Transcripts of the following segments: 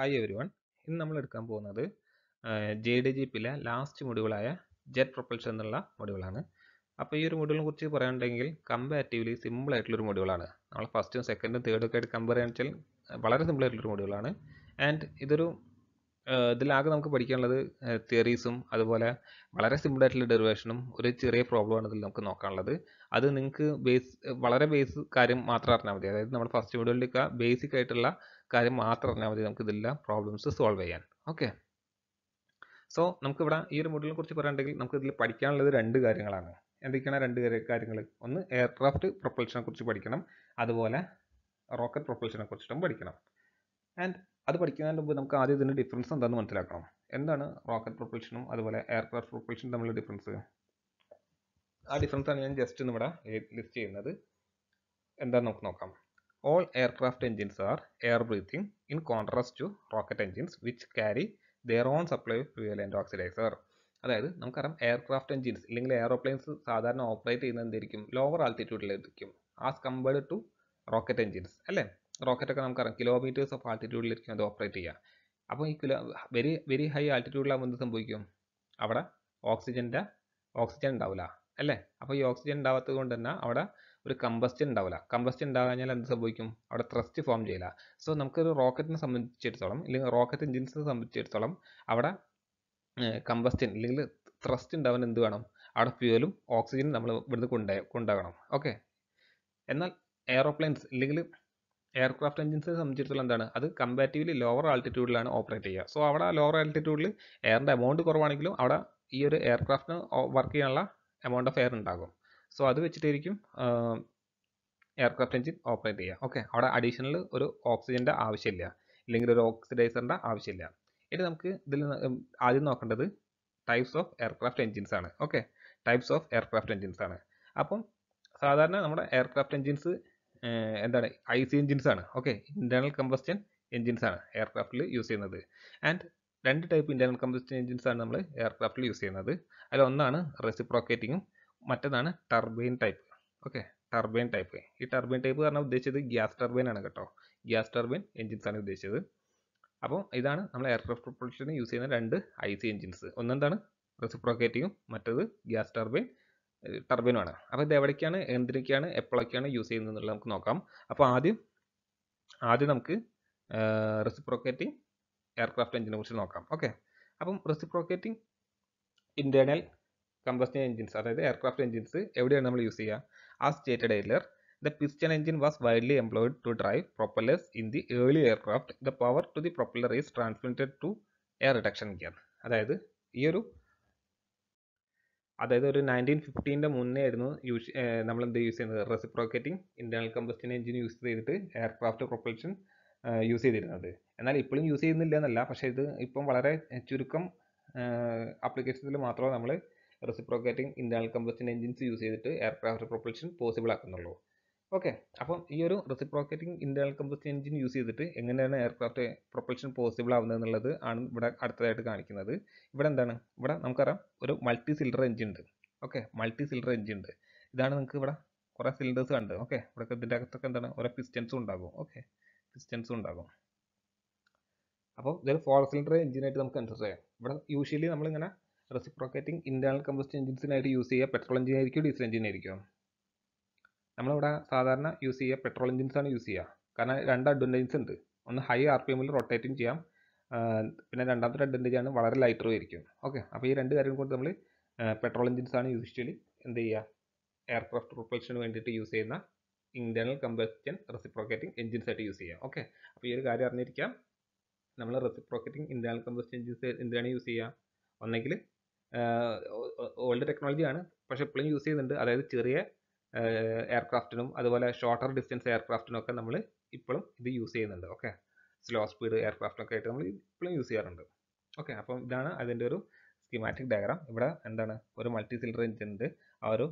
Hi every one ഇന്ന് നമ്മൾ എടുക്കാൻ പോകുന്നത് ജെ ഡി ജി പിയിലെ ലാസ്റ്റ് മൊഡ്യൂളായ ജെറ്റ് പ്രൊപ്പൽഷൻ എന്നുള്ള മൊഡ്യൂളാണ് അപ്പോൾ ഈ ഒരു മൊഡ്യൂളിനെ കുറിച്ച് പറയാനുണ്ടെങ്കിൽ കമ്പാരിറ്റീവ്ലി സിമ്പിൾ ആയിട്ടുള്ളൊരു മൊഡ്യൂളാണ് നമ്മൾ ഫസ്റ്റും സെക്കൻഡും തേർഡും ഒക്കെ ആയിട്ട് കമ്പയർ ചെയ്യാൻ വെച്ചാൽ വളരെ സിമ്പിൾ ആയിട്ടുള്ളൊരു മൊഡ്യൂളാണ് ആൻഡ് ഇതൊരു ഇതിലാകെ നമുക്ക് പഠിക്കാനുള്ളത് തിയറീസും അതുപോലെ വളരെ സിമ്പിൾ ആയിട്ടുള്ള ഡെറിവേഷനും ഒരു ചെറിയ പ്രോബ്ലമാണ് ഇതിൽ നമുക്ക് നോക്കാനുള്ളത് അത് നിങ്ങൾക്ക് ബേസ് വളരെ ബേസ് കാര്യം മാത്രം അറിഞ്ഞാൽ മതി അതായത് നമ്മൾ ഫസ്റ്റ് മൊഡ്യൂളിലേക്ക് ബേസിക് ആയിട്ടുള്ള കാര്യം മാത്രം അറിഞ്ഞാൽ മതി നമുക്ക് ഇതെല്ലാം പ്രോബ്ലംസ് സോൾവ് ചെയ്യാൻ ഓക്കെ സോ നമുക്കിവിടെ ഈ ഒരു മോഡലിനെ കുറിച്ച് പറയുകയാണെങ്കിൽ നമുക്ക് ഇതിൽ പഠിക്കാനുള്ളത് രണ്ട് കാര്യങ്ങളാണ് എന്തൊക്കെയാണ് രണ്ട് കാര്യങ്ങൾ ഒന്ന് എയർക്രാഫ്റ്റ് പ്രൊപ്പൽഷനെ കുറിച്ച് പഠിക്കണം അതുപോലെ റോക്കറ്റ് പ്രൊപ്പൽഷനെ കുറിച്ചിട്ടും പഠിക്കണം ആൻഡ് അത് പഠിക്കുന്നതിന് മുമ്പ് നമുക്ക് ആദ്യം ഇതിൻ്റെ ഡിഫറൻസ് എന്താണെന്ന് മനസ്സിലാക്കണം എന്താണ് റോക്കറ്റ് പ്രൊപ്പൽഷനും അതുപോലെ എയർക്രാഫ്റ്റ് പ്രൊപ്പൽഷനും തമ്മിലുള്ള ഡിഫറൻസ് ആ ഡിഫറൻസാണ് ഞാൻ ജസ്റ്റ് ഇവിടെ ലിസ്റ്റ് ചെയ്യുന്നത് എന്താണെന്ന് നമുക്ക് നോക്കാം All aircraft engines are air breathing in contrast to rocket engines which carry their own supply of fuel and oxidizer. അതായത് നമുക്കറിയാം എയർക്രാഫ്റ്റ് എഞ്ചിൻസ് അല്ലെങ്കിൽ എയറോപ്ലെയിൻസ് സാധാരണ ഓപ്പറേറ്റ് ചെയ്യുന്ന എന്തായിരിക്കും ലോവർ ആൾട്ടിറ്റ്യൂഡിലായിരിക്കും as compared to rocket engines അല്ലേ റോക്കറ്റ് ഒക്കെ നമുക്കറിയാം കിലോമീറ്റേഴ്സ് ഓഫ് ആൾട്ടിറ്റ്യൂഡിലിരിക്കും അത് ഓപ്പറേറ്റ് ചെയ്യുക അപ്പോൾ ഈ കിലോ വെരി വെരി ഹൈ ആൾട്ടിറ്റ്യൂഡിലാകുമ്പോൾ എന്ത് സംഭവിക്കും അവിടെ ഓക്സിജൻ്റെ ഓക്സിജൻ ഉണ്ടാവില്ല അല്ലേ അപ്പോൾ ഈ ഓക്സിജൻ ഉണ്ടാവാത്തത് കൊണ്ട് തന്നെ അവിടെ ഒരു കമ്പസ്റ്റ് ഉണ്ടാവില്ല ഉണ്ടാകാൻ കഴിഞ്ഞാൽ എന്ത് സംഭവിക്കും അവിടെ ത്രസ്റ്റ് ഫോം ചെയ്യില്ല സോ നമുക്കൊരു റോക്കറ്റിനെ സംബന്ധിച്ചിടത്തോളം അല്ലെങ്കിൽ റോക്കറ്റ് എഞ്ചിൻസിനെ സംബന്ധിച്ചിടത്തോളം അവിടെ കമ്പസ്റ്റിൻ അല്ലെങ്കിൽ ത്രസ്റ്റ് ഉണ്ടാവാൻ എന്ത് വേണം അവിടെ ഫ്യൂവലും ഓക്സിജനും നമ്മൾ ഇവിടുന്ന് കൊണ്ട കൊണ്ടാകണം ഓക്കെ എന്നാൽ എയറോപ്ലെയിൻസ് അല്ലെങ്കിൽ എയർക്രാഫ്റ്റ് എഞ്ചിൻസിനെ സംബന്ധിച്ചിടത്തോളം എന്താണ് അത് കമ്പാരിറ്റീവ്ലി ലോവർ ആൾട്ടിറ്റ്യൂഡിലാണ് ഓപ്പറേറ്റ് ചെയ്യുക സോ അവിടെ ലോവർ ആൾട്ടിറ്റ്യൂഡിൽ എയറിൻ്റെ എമൗണ്ട് കുറവാണെങ്കിലും അവിടെ ഈ ഒരു എയർക്രാഫ്റ്റിന് വർക്ക് ചെയ്യാനുള്ള എമൗണ്ട് ഓഫ് എയർ ഉണ്ടാകും സോ അത് വെച്ചിട്ടായിരിക്കും എയർക്രാഫ്റ്റ് എഞ്ചിൻ ഓപ്പറേറ്റ് ചെയ്യുക ഓക്കെ അവിടെ അഡീഷണൽ ഒരു ഓക്സിജൻ്റെ ആവശ്യമില്ല ഇല്ലെങ്കിൽ ഒരു ഓക്സിഡൈസറിൻ്റെ ആവശ്യമില്ല ഇനി നമുക്ക് ഇതിൽ ആദ്യം നോക്കേണ്ടത് ടൈപ്സ് ഓഫ് എയർക്രാഫ്റ്റ് എഞ്ചിൻസ് ആണ് okay types of aircraft engines ആണ് അപ്പം സാധാരണ നമ്മുടെ എയർക്രാഫ്റ്റ് എഞ്ചിൻസ് എന്താണ് ഐ സി എഞ്ചിൻസ് ആണ് ഓക്കെ ഇൻറ്റേർണൽ കമ്പസ്റ്റൻ എഞ്ചിൻസ് ആണ് എയർക്രാഫ്റ്റിൽ യൂസ് ചെയ്യുന്നത് ആൻഡ് രണ്ട് ടൈപ്പ് ഇൻറ്റേർണൽ കമ്പസ്റ്റൻ എഞ്ചിൻസ് ആണ് നമ്മൾ എയർക്രാഫ്റ്റിൽ യൂസ് ചെയ്യുന്നത് അതിലൊന്നാണ് റെസിപ്രോക്കേറ്റിങ്ങും മറ്റേതാണ് turbine type okay turbine type ഈ ടർബൈൻ ടൈപ്പ് കാരണം ഉദ്ദേശിച്ചത് ഗ്യാസ് ടർബൈൻ ആണ് കേട്ടോ ഗ്യാസ് ടർബൈൻ എഞ്ചിൻസ് ആണ് ഉദ്ദേശിച്ചത് അപ്പോൾ ഇതാണ് നമ്മൾ എയർക്രാഫ്റ്റ് പ്രൊപ്പൽഷന് യൂസ് ചെയ്യുന്ന രണ്ട് ഐ സി എഞ്ചിൻസ് ഒന്നെന്താണ് റെസിപ്രോക്കേറ്റിങ്ങും മറ്റത് ഗ്യാസ് ടർബൈൻ ടർബൈനുമാണ് അപ്പോൾ ഇത് എവിടേക്കാണ് എന്തിനൊക്കെയാണ് എപ്പോഴൊക്കെയാണ് യൂസ് ചെയ്യുന്നത് എന്നുള്ളത് നമുക്ക് നോക്കാം അപ്പോൾ ആദ്യം ആദ്യം നമുക്ക് റെസിപ്രോക്കേറ്റിംഗ് എയർക്രാഫ്റ്റ് എഞ്ചിനെ കുറിച്ച് നോക്കാം ഓക്കെ അപ്പം റെസിപ്രോക്കേറ്റിംഗ് ഇൻറ്റേർണൽ കമ്പസ്റ്റൻ എഞ്ചിൻസ് അതായത് എയർക്രാഫ്റ്റ് എഞ്ചിൻസ് എവിടെയാണ് നമ്മൾ യൂസ് ചെയ്യുക ആ stated earlier the piston engine was widely employed to drive propellers in the early aircraft the power to the propeller is transmitted to a reduction gear അതായത് ഈ ഒരു അതായത് ഒരു നയൻറ്റീൻ ഫിഫ്റ്റീൻ്റെ മുന്നേ ആയിരുന്നു യൂസ് നമ്മൾ എന്ത് യൂസ് ചെയ്യുന്നത് reciprocating internal combustion engine use ചെയ്തിട്ട് എയർക്രാഫ്റ്റ് പ്രൊപ്പൽഷൻ യൂസ് ചെയ്തിരുന്നത് എന്നാൽ ഇപ്പോഴും യൂസ് ചെയ്യുന്നില്ല എന്നല്ല പക്ഷേ ഇത് ഇപ്പം വളരെ ചുരുക്കം ആപ്ലിക്കേഷൻസിൽ മാത്രമേ നമ്മൾ reciprocating internal combustion engines use ചെയ്തിട്ട് എയർക്രാഫ്റ്റ് പ്രൊപ്പൽഷൻ പോസിബിൾ ആക്കുന്നുള്ളൂ ഓക്കെ അപ്പം ഈ ഒരു reciprocating internal combustion engine use ചെയ്തിട്ട് എങ്ങനെയാണ് എയർക്രാഫ്റ്റ് പ്രൊപ്പൽഷൻ പോസിബിൾ ആവുന്നത് എന്നുള്ളത് ആണ് ഇവിടെ അടുത്തതായിട്ട് കാണിക്കുന്നത് ഇവിടെ എന്താണ് ഇവിടെ നമുക്കറിയാം ഒരു മൾട്ടി സിലിണ്ടർ എഞ്ചിൻ ഉണ്ട് ഓക്കെ മൾട്ടി സിലിണ്ടർ എഞ്ചിൻ ഉണ്ട് ഇതാണ് നിങ്ങൾക്ക് ഇവിടെ കുറേ സിലിണ്ടേഴ്സ് കണ്ട് ഓക്കെ ഇവിടെ ഇതിൻ്റെ അകത്തൊക്കെ എന്താണ് ഓരോ പിസ്റ്റൻസും ഉണ്ടാകും ഓക്കെ പിസ്റ്റൻസും ഉണ്ടാകും അപ്പോൾ ഇതൊരു ഫോർ സിലിണ്ടർ എഞ്ചിനായിട്ട് നമുക്ക് കൺസിഡർ ചെയ്യാം ഇവിടെ യൂഷ്വലി നമ്മളിങ്ങനെ റെസിപ്രോക്കേറ്റിംഗ് ഇൻറ്റേർണൽ കമ്പസ്റ്റ് എഞ്ചിൻസിനായിട്ട് യൂസ് ചെയ്യുക പെട്രോൾ എഞ്ചിൻ ആയിരിക്കുമോ ഡീസൽ എഞ്ചിൻ ആയിരിക്കുമോ നമ്മളിവിടെ സാധാരണ യൂസ് ചെയ്യുക പെട്രോൾ എഞ്ചിൻസാണ് യൂസ് ചെയ്യുക കാരണം രണ്ട് അഡ്വൻറ്റേജസ് ഉണ്ട് ഒന്ന് ഹൈ ആർ പി എമ്മിൽ റൊട്ടേറ്റിംഗ് ചെയ്യാം പിന്നെ രണ്ടാമത്തെ അഡ്വൻറ്റേജ് ആണ് വളരെ ലൈറ്ററും ആയിരിക്കും ഓക്കെ അപ്പോൾ ഈ രണ്ട് കാര്യം കൊണ്ട് നമ്മൾ പെട്രോൾ എഞ്ചിൻസാണ് യൂഷ്വലി എന്ത് ചെയ്യുക എയർക്രാഫ്റ്റ് പ്രൊപ്പൽഷന് വേണ്ടിയിട്ട് യൂസ് ചെയ്യുന്ന ഇൻറ്റേർണൽ കമ്പസ്റ്റൻ റെസിപ്രോക്കേറ്റിംഗ് എഞ്ചിൻസ് ആയിട്ട് യൂസ് ചെയ്യുക ഓക്കെ അപ്പോൾ ഈ ഒരു കാര്യം അറിഞ്ഞിരിക്കാം നമ്മൾ റെസിപ്രോക്കേറ്റിംഗ് ഇൻറ്റേർണൽ കമ്പസ്റ്റ് എഞ്ചിൻസ് എന്തിനാണ് യൂസ് ചെയ്യുക ഒന്നെങ്കിൽ ഓൾഡ് ടെക്നോളജിയാണ് പക്ഷെ ഇപ്പോഴും യൂസ് ചെയ്യുന്നുണ്ട് അതായത് ചെറിയ എയർക്രാഫ്റ്റിനും അതുപോലെ ഷോർട്ടർ ഡിസ്റ്റൻസ് എയർക്രാഫ്റ്റിനൊക്കെ നമ്മൾ ഇപ്പോഴും ഇത് യൂസ് ചെയ്യുന്നുണ്ട് ഓക്കെ സ്ലോ സ്പീഡ് എയർക്രാഫ്റ്റിനൊക്കെ ആയിട്ട് നമ്മൾ ഇപ്പോഴും യൂസ് ചെയ്യാറുണ്ട് ഓക്കെ അപ്പം ഇതാണ് അതിൻ്റെ ഒരു സ്കീമാറ്റിക് ഡയഗ്രാം ഇവിടെ എന്താണ് ഒരു മൾട്ടി സിലിണ്ടർ എഞ്ചിൻ ഉണ്ട് ആ ഒരു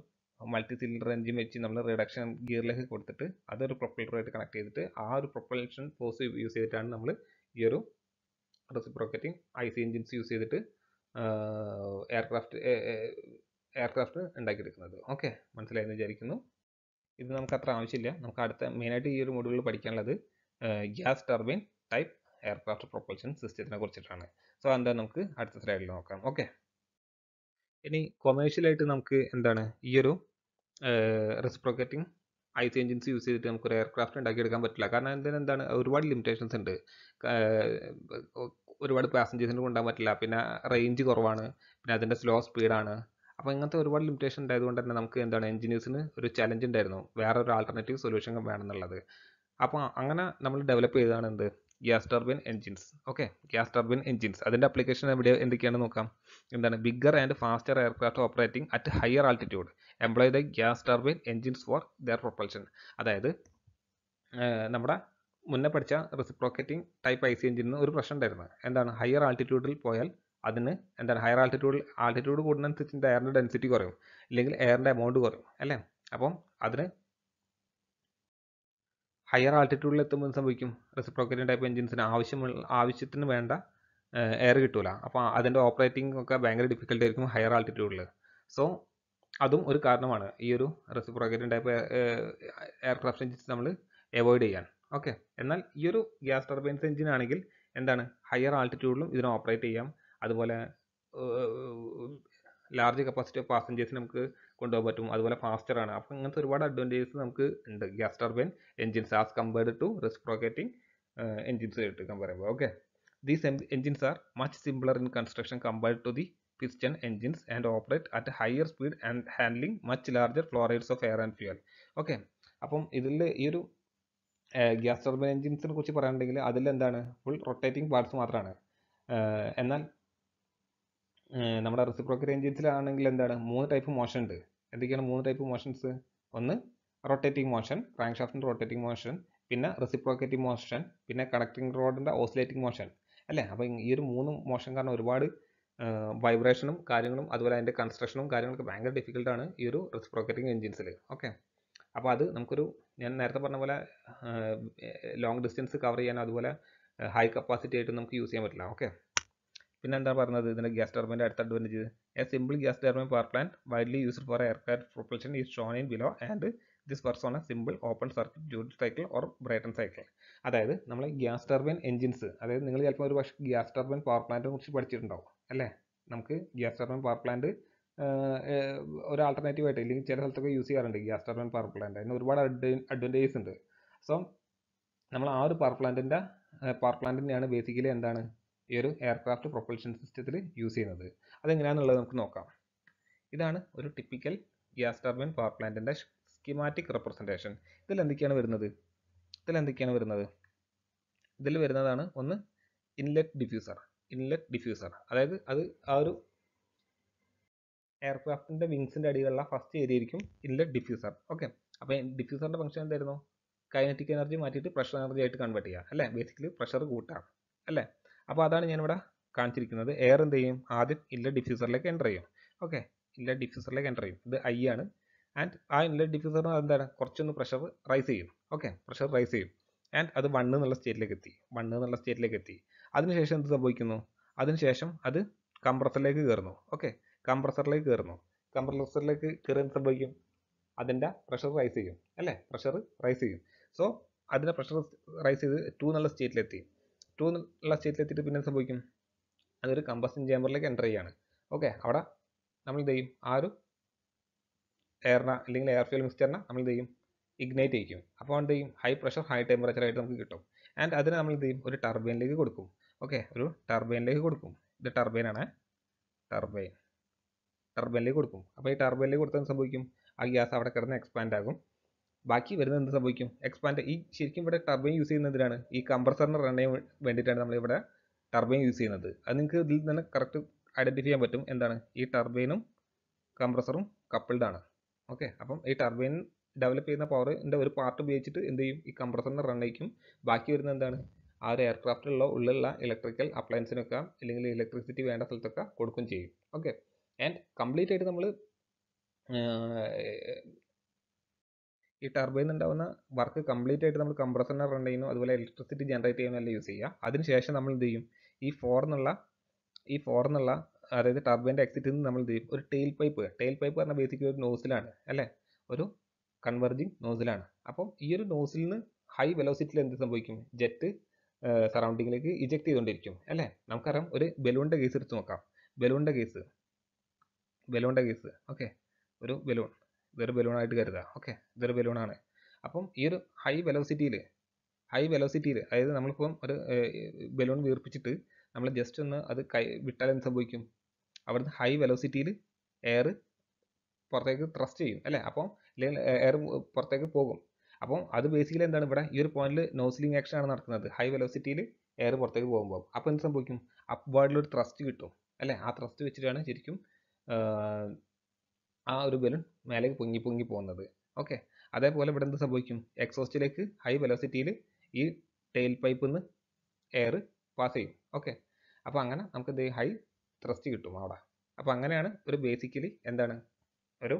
മൾട്ടി സിലിണ്ടർ എഞ്ചിൻ വെച്ച് നമ്മൾ റിഡക്ഷൻ ഗിയറിലേക്ക് കൊടുത്തിട്ട് അതൊരു പ്രൊപ്പൽറ്ററുമായിട്ട് കണക്ട് ചെയ്തിട്ട് ആ ഒരു പ്രൊപ്പൽഷൻ ഫോഴ്സ് യൂസ് ചെയ്തിട്ടാണ് നമ്മൾ ഈ ഒരു reciprocating I C engines use ചെയ്തിട്ട് എയർക്രാഫ്റ്റ് എയർക്രാഫ്റ്റ് ഉണ്ടാക്കിയെടുക്കുന്നത് ഓക്കെ മനസ്സിലായെന്ന് വിചാരിക്കുന്നു ഇത് നമുക്ക് അത്ര ആവശ്യമില്ല നമുക്ക് അടുത്ത മെയിനായിട്ട് ഈ ഒരു മോഡ്യൂളിൽ പഠിക്കാനുള്ളത് gas turbine type aircraft propulsion സിസ്റ്റത്തിനെ കുറിച്ചിട്ടാണ് സോ എന്താ നമുക്ക് അടുത്ത സ്ലൈഡിൽ നോക്കാം ഓക്കെ ഇനി കൊമേഴ്ഷ്യലായിട്ട് നമുക്ക് എന്താണ് ഈ ഒരു റെസിപ്രോക്കറ്റിംഗ് ഐസ് എഞ്ചിൻസ് യൂസ് ചെയ്തിട്ട് നമുക്കൊരു എയർക്രാഫ്റ്റ് ഉണ്ടാക്കിയെടുക്കാൻ പറ്റില്ല കാരണം എന്തിനെന്താണ് ഒരുപാട് ലിമിറ്റേഷൻസ് ഉണ്ട് ഒരുപാട് പാസഞ്ചേഴ്സിന് കൊണ്ടുപോകാൻ പറ്റില്ല പിന്നെ റേഞ്ച് കുറവാണ് പിന്നെ അതിൻ്റെ സ്ലോ സ്പീഡാണ് അപ്പോൾ ഇങ്ങനത്തെ ഒരുപാട് ലിമിറ്റേഷൻ ഉണ്ടായതുകൊണ്ട് തന്നെ നമുക്ക് എന്താണ് എഞ്ചിനീയേഴ്സിന് ഒരു ചലഞ്ച് ഉണ്ടായിരുന്നു വേറെ ഒരു ആൾട്ടർനേറ്റീവ് സൊല്യൂഷൻ വേണമെന്നുള്ളത് അപ്പോൾ അങ്ങനെ നമ്മൾ ഡെവലപ്പ് ചെയ്തതാണ് എന്ത് gas turbine engines okay gas turbine engines അതിൻ്റെ അപ്ലിക്കേഷൻ എവിടെ എന്തൊക്കെയാണെന്ന് നോക്കാം എന്താണ് bigger and faster aircraft operating at higher altitude employ the gas turbine engines for their propulsion അതായത് നമ്മുടെ മുന്നേ പഠിച്ച റെസിപ്രോക്കറ്റിംഗ് ടൈപ്പ് ഐ സി എഞ്ചിന് ഒരു പ്രശ്നം ഉണ്ടായിരുന്നു എന്താണ് ഹയർ ആൾട്ടിറ്റ്യൂഡിൽ പോയാൽ അതിന് എന്താണ് ഹയർ ആൾട്ടിറ്റ്യൂഡിൽ ആൾട്ടിറ്റ്യൂഡ് കൂടുന്നതനുസരിച്ച് എയറിൻ്റെ ഡെൻസിറ്റി കുറയും ഇല്ലെങ്കിൽ എയറിൻ്റെ എമൗണ്ട് കുറയും അല്ലേ അപ്പം അതിന് ഹയർ ആൾട്ടിറ്റ്യൂഡിൽ എത്തുമ്പോൾ സംഭവിക്കും റെസിപ്രോക്കറ്റിംഗ് ടൈപ്പ് എഞ്ചിൻസിന് ആവശ്യമുള്ള ആവശ്യത്തിന് വേണ്ട എയർ കിട്ടൂല അപ്പോൾ അതിൻ്റെ ഓപ്പറേറ്റിംഗ് ഒക്കെ ഭയങ്കര ഡിഫിക്കൽട്ട് ആയിരിക്കും ഹയർ ആൾട്ടിറ്റ്യൂഡിൽ സോ അതും ഒരു കാരണമാണ് ഈ ഒരു റെസിപ്രോക്കറ്റിംഗ് ടൈപ്പ് എയർക്രാഫ്റ്റ് എഞ്ചിൻസ് നമ്മൾ അവോയ്ഡ് ചെയ്യാൻ ഓക്കെ എന്നാൽ ഈ ഒരു ഗ്യാസ് ടർബൈൻസ് എഞ്ചിൻ ആണെങ്കിൽ എന്താണ് ഹയർ ആൾട്ടിറ്റ്യൂഡിലും ഇതിനെ ഓപ്പറേറ്റ് ചെയ്യാം അതുപോലെ ലാർജ് കപ്പാസിറ്റി ഓഫ് പാസഞ്ചേഴ്സ് നമുക്ക് കൊണ്ടുപോകാൻ പറ്റും അതുപോലെ ഫാസ്റ്റർ ആണ് അപ്പോൾ ഇങ്ങനത്തെ ഒരുപാട് അഡ്വാൻറ്റേജസ് നമുക്ക് ഉണ്ട് gas turbine engines as compared to reciprocating engines ആയിട്ട് കമ്പയർ ചെയ്യുമ്പോൾ okay these engines are much simpler in construction compared to the piston engines and operate at higher speed and handling much larger flow rates of air and fuel okay അപ്പം ഇതിൽ ഈ ഒരു gas turbine എൻജിൻസിനെ കുറിച്ച് പറയുകയാണെങ്കിൽ അതിലെന്താണ് full rotating parts മാത്രമാണ് എന്നാൽ നമ്മുടെ റിസിപ്രോക്കർ എൻജിൻസിലാണെങ്കിൽ എന്താണ് മൂന്ന് ടൈപ്പ് മോഷൻ ഉണ്ട് എന്തൊക്കെയാണ് മൂന്ന് ടൈപ്പ് മോഷൻസ് ഒന്ന് റൊട്ടേറ്റിംഗ് മോഷൻ ക്രാങ്ക് ഷാഫ്റ്റിൻ്റെ റൊട്ടേറ്റിംഗ് മോഷൻ പിന്നെ റെസിപ്രോക്കേറ്റിംഗ് മോഷൻ പിന്നെ കണക്ടിംഗ് റോഡിൻ്റെ ഓസിലേറ്റിംഗ് മോഷൻ അല്ലേ അപ്പോൾ ഈ ഒരു മൂന്ന് മോഷൻ കാരണം ഒരുപാട് വൈബ്രേഷനും കാര്യങ്ങളും അതുപോലെ അതിൻ്റെ കൺസ്ട്രക്ഷനും കാര്യങ്ങളൊക്കെ ഭയങ്കര ഡിഫിക്കൽട്ടാണ് ഈ ഒരു റെസിപ്രോക്കേറ്റിംഗ് എൻജിൻസിൽ ഓക്കെ അപ്പോൾ അത് നമുക്കൊരു ഞാൻ നേരത്തെ പറഞ്ഞ പോലെ ലോങ് ഡിസ്റ്റൻസ് കവർ ചെയ്യാനും അതുപോലെ ഹൈ കപ്പാസിറ്റി ആയിട്ട് നമുക്ക് യൂസ് ചെയ്യാൻ പറ്റില്ല ഓക്കെ പിന്നെ എന്താ പറഞ്ഞത് ഇതിൻ്റെ ഗ്യാസ് ടർബൈൻ്റെ അടുത്ത advantage a simple gas turbine power plant widely used for aircraft propulsion is shown in below and this works on a simple open circuit Joule cycle or Brayton cycle അതായത് നമ്മൾ gas turbine engines അതായത് നിങ്ങൾ ചിലപ്പോൾ ഒരു പക്ഷേ gas turbine power പ്ലാന്റിനെ കുറിച്ച് പഠിച്ചിട്ടുണ്ടാവും അല്ലേ നമുക്ക് ഗ്യാസ് ടർബൈൻ പവർ പ്ലാന്റ് ഒരു ആൾട്ടർനേറ്റീവ് ആയിട്ട് ഇല്ലെങ്കിൽ ചില സ്ഥലത്തൊക്കെ യൂസ് ചെയ്യാറുണ്ട് ഗ്യാസ് ടർബൈൻ പവർ പ്ലാന്റ് അതിന് ഒരുപാട് അഡ്വാൻറ്റേജസ് ഉണ്ട് സോ നമ്മൾ ആ ഒരു പവർ പ്ലാന്റിൻ്റെ പവർ പ്ലാന്റിനെയാണ് ബേസിക്കലി എന്താണ് ഈ ഒരു എയർക്രാഫ്റ്റ് പ്രൊപ്പൽഷൻ സിസ്റ്റത്തിൽ യൂസ് ചെയ്യുന്നത് അതെങ്ങനെയാണെന്നുള്ളത് നമുക്ക് നോക്കാം ഇതാണ് ഒരു ടിപ്പിക്കൽ ഗ്യാസ് ടർബൈൻ പവർ പ്ലാന്റിൻ്റെ സ്കിമാറ്റിക് റെപ്രസെൻറ്റേഷൻ ഇതിൽ എന്തൊക്കെയാണ് വരുന്നത് ഇതിൽ എന്തൊക്കെയാണ് വരുന്നത് ഇതിൽ വരുന്നതാണ് ഒന്ന് ഇൻലെറ്റ് ഡിഫ്യൂസർ ഇൻലെറ്റ് ഡിഫ്യൂസർ അതായത് അത് ആ ഒരു എയർക്രാഫ്റ്റിൻ്റെ വിങ്സിൻ്റെ അടിയിലുള്ള ഫസ്റ്റ് ഏരിയ ആയിരിക്കും ഇതിൻ്റെ ഡിഫ്യൂസർ ഓക്കെ അപ്പോൾ ഡിഫ്യൂസറിൻ്റെ ഫംഗ്ഷൻ എന്തായിരുന്നു കൈനറ്റിക് എനർജി മാറ്റിയിട്ട് പ്രഷർ എനർജി ആയിട്ട് കൺവേർട്ട് ചെയ്യുക അല്ലേ ബേസിക്കലി പ്രഷർ കൂട്ടുക അല്ലേ അപ്പോൾ അതാണ് ഞാനിവിടെ കാണിച്ചിരിക്കുന്നത് എയർ എന്ത് ചെയ്യും ആദ്യം ഇല്ല ഡിഫ്യൂസറിലേക്ക് എൻ്റർ ചെയ്യും ഓക്കെ ഇല്ല ഡിഫ്യൂസറിലേക്ക് എൻ്റർ ചെയ്യും ഇത് ഐ ആണ് ആൻഡ് ആ ഇല്ല ഡിഫ്യൂസറിന് എന്താണ് കുറച്ചൊന്ന് പ്രഷർ റൈസ് ചെയ്യും ഓക്കെ പ്രഷർ റൈസ് ചെയ്യും ആൻഡ് അത് വണ്ണ് എന്നുള്ള സ്റ്റേറ്റിലേക്ക് എത്തി വണ്ണ് എന്നുള്ള സ്റ്റേറ്റിലേക്ക് എത്തി അതിനുശേഷം എന്ത് സംഭവിക്കുന്നു അതിനുശേഷം അത് കംപ്രസറിലേക്ക് കയറുന്നു ഓക്കെ കംപ്രസറിലേക്ക് കയറുന്നു കംപ്രസറിലേക്ക് കയറി സംഭവിക്കും അതിൻ്റെ പ്രഷർ റൈസ് ചെയ്യും അല്ലേ പ്രഷർ റൈസ് ചെയ്യും സോ അതിൻ്റെ പ്രഷർ റൈസ് ചെയ്ത് ടു എന്നുള്ള സ്റ്റേറ്റിലെത്തി ടു എന്നുള്ള സ്റ്റേറ്റിലെത്തിയിട്ട് പിന്നെ സംഭവിക്കും അതൊരു കമ്പസ്റ്റൻ ചേമ്പറിലേക്ക് എൻ്റർ ചെയ്യാണ് ഓക്കെ അവിടെ നമ്മൾ എന്ത് ചെയ്യും ആ ഒരു എയറിനെ അല്ലെങ്കിൽ എയർ ഫ്യൂൽ മിക്സ്ചറിനെ നമ്മൾ എന്ത് ചെയ്യും ഇഗ്നൈറ്റ് ചെയ്യും അപ്പോൾ എന്ത് ചെയ്യും ഹൈ പ്രഷർ ഹൈ ടെമ്പറേച്ചർ ആയിട്ട് നമുക്ക് കിട്ടും ആൻഡ് അതിന് നമ്മൾ എന്ത് ചെയ്യും ഒരു ടർബൈനിലേക്ക് കൊടുക്കും ഓക്കെ ഒരു ടർബൈനിലേക്ക് കൊടുക്കും ഇത് ടർബൈനാണ് ടർബൈൻ ടർബൈനിലേക്ക് കൊടുക്കും അപ്പോൾ ഈ ടർബൈനിലേക്ക് കൊടുത്താൽ എന്ത് സംഭവിക്കും ആ ഗ്യാസ് അവിടെ കിടന്ന് എക്സ്പാൻഡ് ആകും ബാക്കി വരുന്നത് എന്ത് സംഭവിക്കും എക്സ്പാൻഡ് ഈ ശരിക്കും ഇവിടെ ടർബൈൻ യൂസ് ചെയ്യുന്നതിനാണ് ഈ കംപ്രസറിന് റൺ ചെയ്യാൻ വേണ്ടിയിട്ടാണ് നമ്മളിവിടെ ടർബൈൻ യൂസ് ചെയ്യുന്നത് അത് നിങ്ങൾക്ക് ഇതിൽ നിന്ന് കറക്റ്റ് ഐഡൻറ്റിഫൈ ചെയ്യാൻ പറ്റും എന്താണ് ഈ ടർബൈനും കംപ്രസറും കപ്പിൾഡാണ് ഓക്കെ അപ്പം ഈ ടർബൈൻ ഡെവലപ്പ് ചെയ്യുന്ന പവറിൻ്റെ ഒരു പാർട്ട് ഉപയോഗിച്ചിട്ട് എന്ത് ചെയ്യും ഈ കംപ്രസറിന് റൺ ചെയ്യും ബാക്കി വരുന്ന എന്താണ് ആ ഒരു എയർക്രാഫ്റ്റിലുള്ള ഉള്ളിലുള്ള ഇലക്ട്രിക്കൽ അപ്ലയൻസിനൊക്കെ അല്ലെങ്കിൽ ഇലക്ട്രിസിറ്റി വേണ്ട സ്ഥലത്തൊക്കെ കൊടുക്കും ചെയ്യും ഓക്കെ ആൻഡ് കംപ്ലീറ്റ് ആയിട്ട് നമ്മൾ ഈ ടർബൈൻ ഉണ്ടാവുന്ന വർക്ക് കംപ്ലീറ്റ് ആയിട്ട് നമ്മൾ കംപ്രസറിനെ റൺ ചെയ്യുന്നു അതുപോലെ ഇലക്ട്രിസിറ്റി ജനറേറ്റ് ചെയ്യുന്നതല്ല യൂസ് ചെയ്യുക അതിനുശേഷം നമ്മൾ എന്ത് ചെയ്യും ഈ ഫോർ എന്നുള്ള ഈ ഫോർ എന്നുള്ള അതായത് ടർബൈൻ്റെ എക്സിറ്റിൽ നിന്ന് നമ്മൾ എന്ത് ചെയ്യും ഒരു ടെയിൽ പൈപ്പ് ടെയിൽ പൈപ്പ് പറഞ്ഞാൽ ബേസിക്കലി ഒരു നോസിലാണ് അല്ലേ ഒരു കൺവെർജിങ് നോസിലാണ് അപ്പം ഈ ഒരു നോസിൽ നിന്ന് ഹൈ വെലോസിറ്റിയിൽ എന്ത് സംഭവിക്കും ജെറ്റ് സറൗണ്ടിങ്ങിലേക്ക് ഇജക്ട് ചെയ്തുകൊണ്ടിരിക്കും അല്ലേ നമുക്കറിയാം ഒരു ബലൂണിൻ്റെ കേസ് എടുത്ത് നോക്കാം ബലൂണിൻ്റെ കേസ് ബലൂണിൻ്റെ കേസ് ഓക്കെ ഒരു ബലൂൺ ഇതൊരു ബലൂണായിട്ട് കരുതുക ഓക്കെ ഇതൊരു ബലൂണാണ് അപ്പം ഈ ഒരു ഹൈ വെലോസിറ്റിയിൽ ഹൈ വെലോസിറ്റിയിൽ അതായത് നമ്മളിപ്പം ഒരു ബലൂൺ വീർപ്പിച്ചിട്ട് നമ്മൾ ജസ്റ്റ് ഒന്ന് അത് കൈ വിട്ടാൽ എന്ത് സംഭവിക്കും അവിടുന്ന് ഹൈ വെലോസിറ്റിയിൽ എയർ പുറത്തേക്ക് ത്രസ്റ്റ് ചെയ്യും അല്ലേ അപ്പോൾ അല്ലെങ്കിൽ എയർ പുറത്തേക്ക് പോകും അപ്പം അത് ബേസിക്കലി എന്താണ് ഇവിടെ ഈ ഒരു പോയിന്റിൽ നോസിലിംഗ് ആക്ഷൻ ആണ് നടക്കുന്നത് ഹൈ വെലോസിറ്റിയിൽ എയർ പുറത്തേക്ക് പോകുമ്പോൾ അപ്പോൾ എന്ത് സംഭവിക്കും അപ്വേർഡിൽ ഒരു ത്രസ്റ്റ് കിട്ടും അല്ലേ ആ ത്രസ്റ്റ് വെച്ചിട്ടാണ് ശരിക്കും ആ ഒരു ബലൂൺ മേലേക്ക് പൊങ്ങി പൊങ്ങി പോകുന്നത് ഓക്കെ അതേപോലെ ഇവിടെ എന്ത് സംഭവിക്കും എക്സോസ്റ്റിലേക്ക് ഹൈ വെലോസിറ്റിയിൽ ഈ ടെയിൽ പൈപ്പിൽ നിന്ന് എയർ പാസ് ചെയ്യും ഓക്കെ അപ്പോൾ അങ്ങനെ നമുക്ക് ഇത് ഹൈ ത്രസ്റ്റ് കിട്ടും അവിടെ അപ്പോൾ അങ്ങനെയാണ് ഒരു ബേസിക്കലി എന്താണ് ഒരു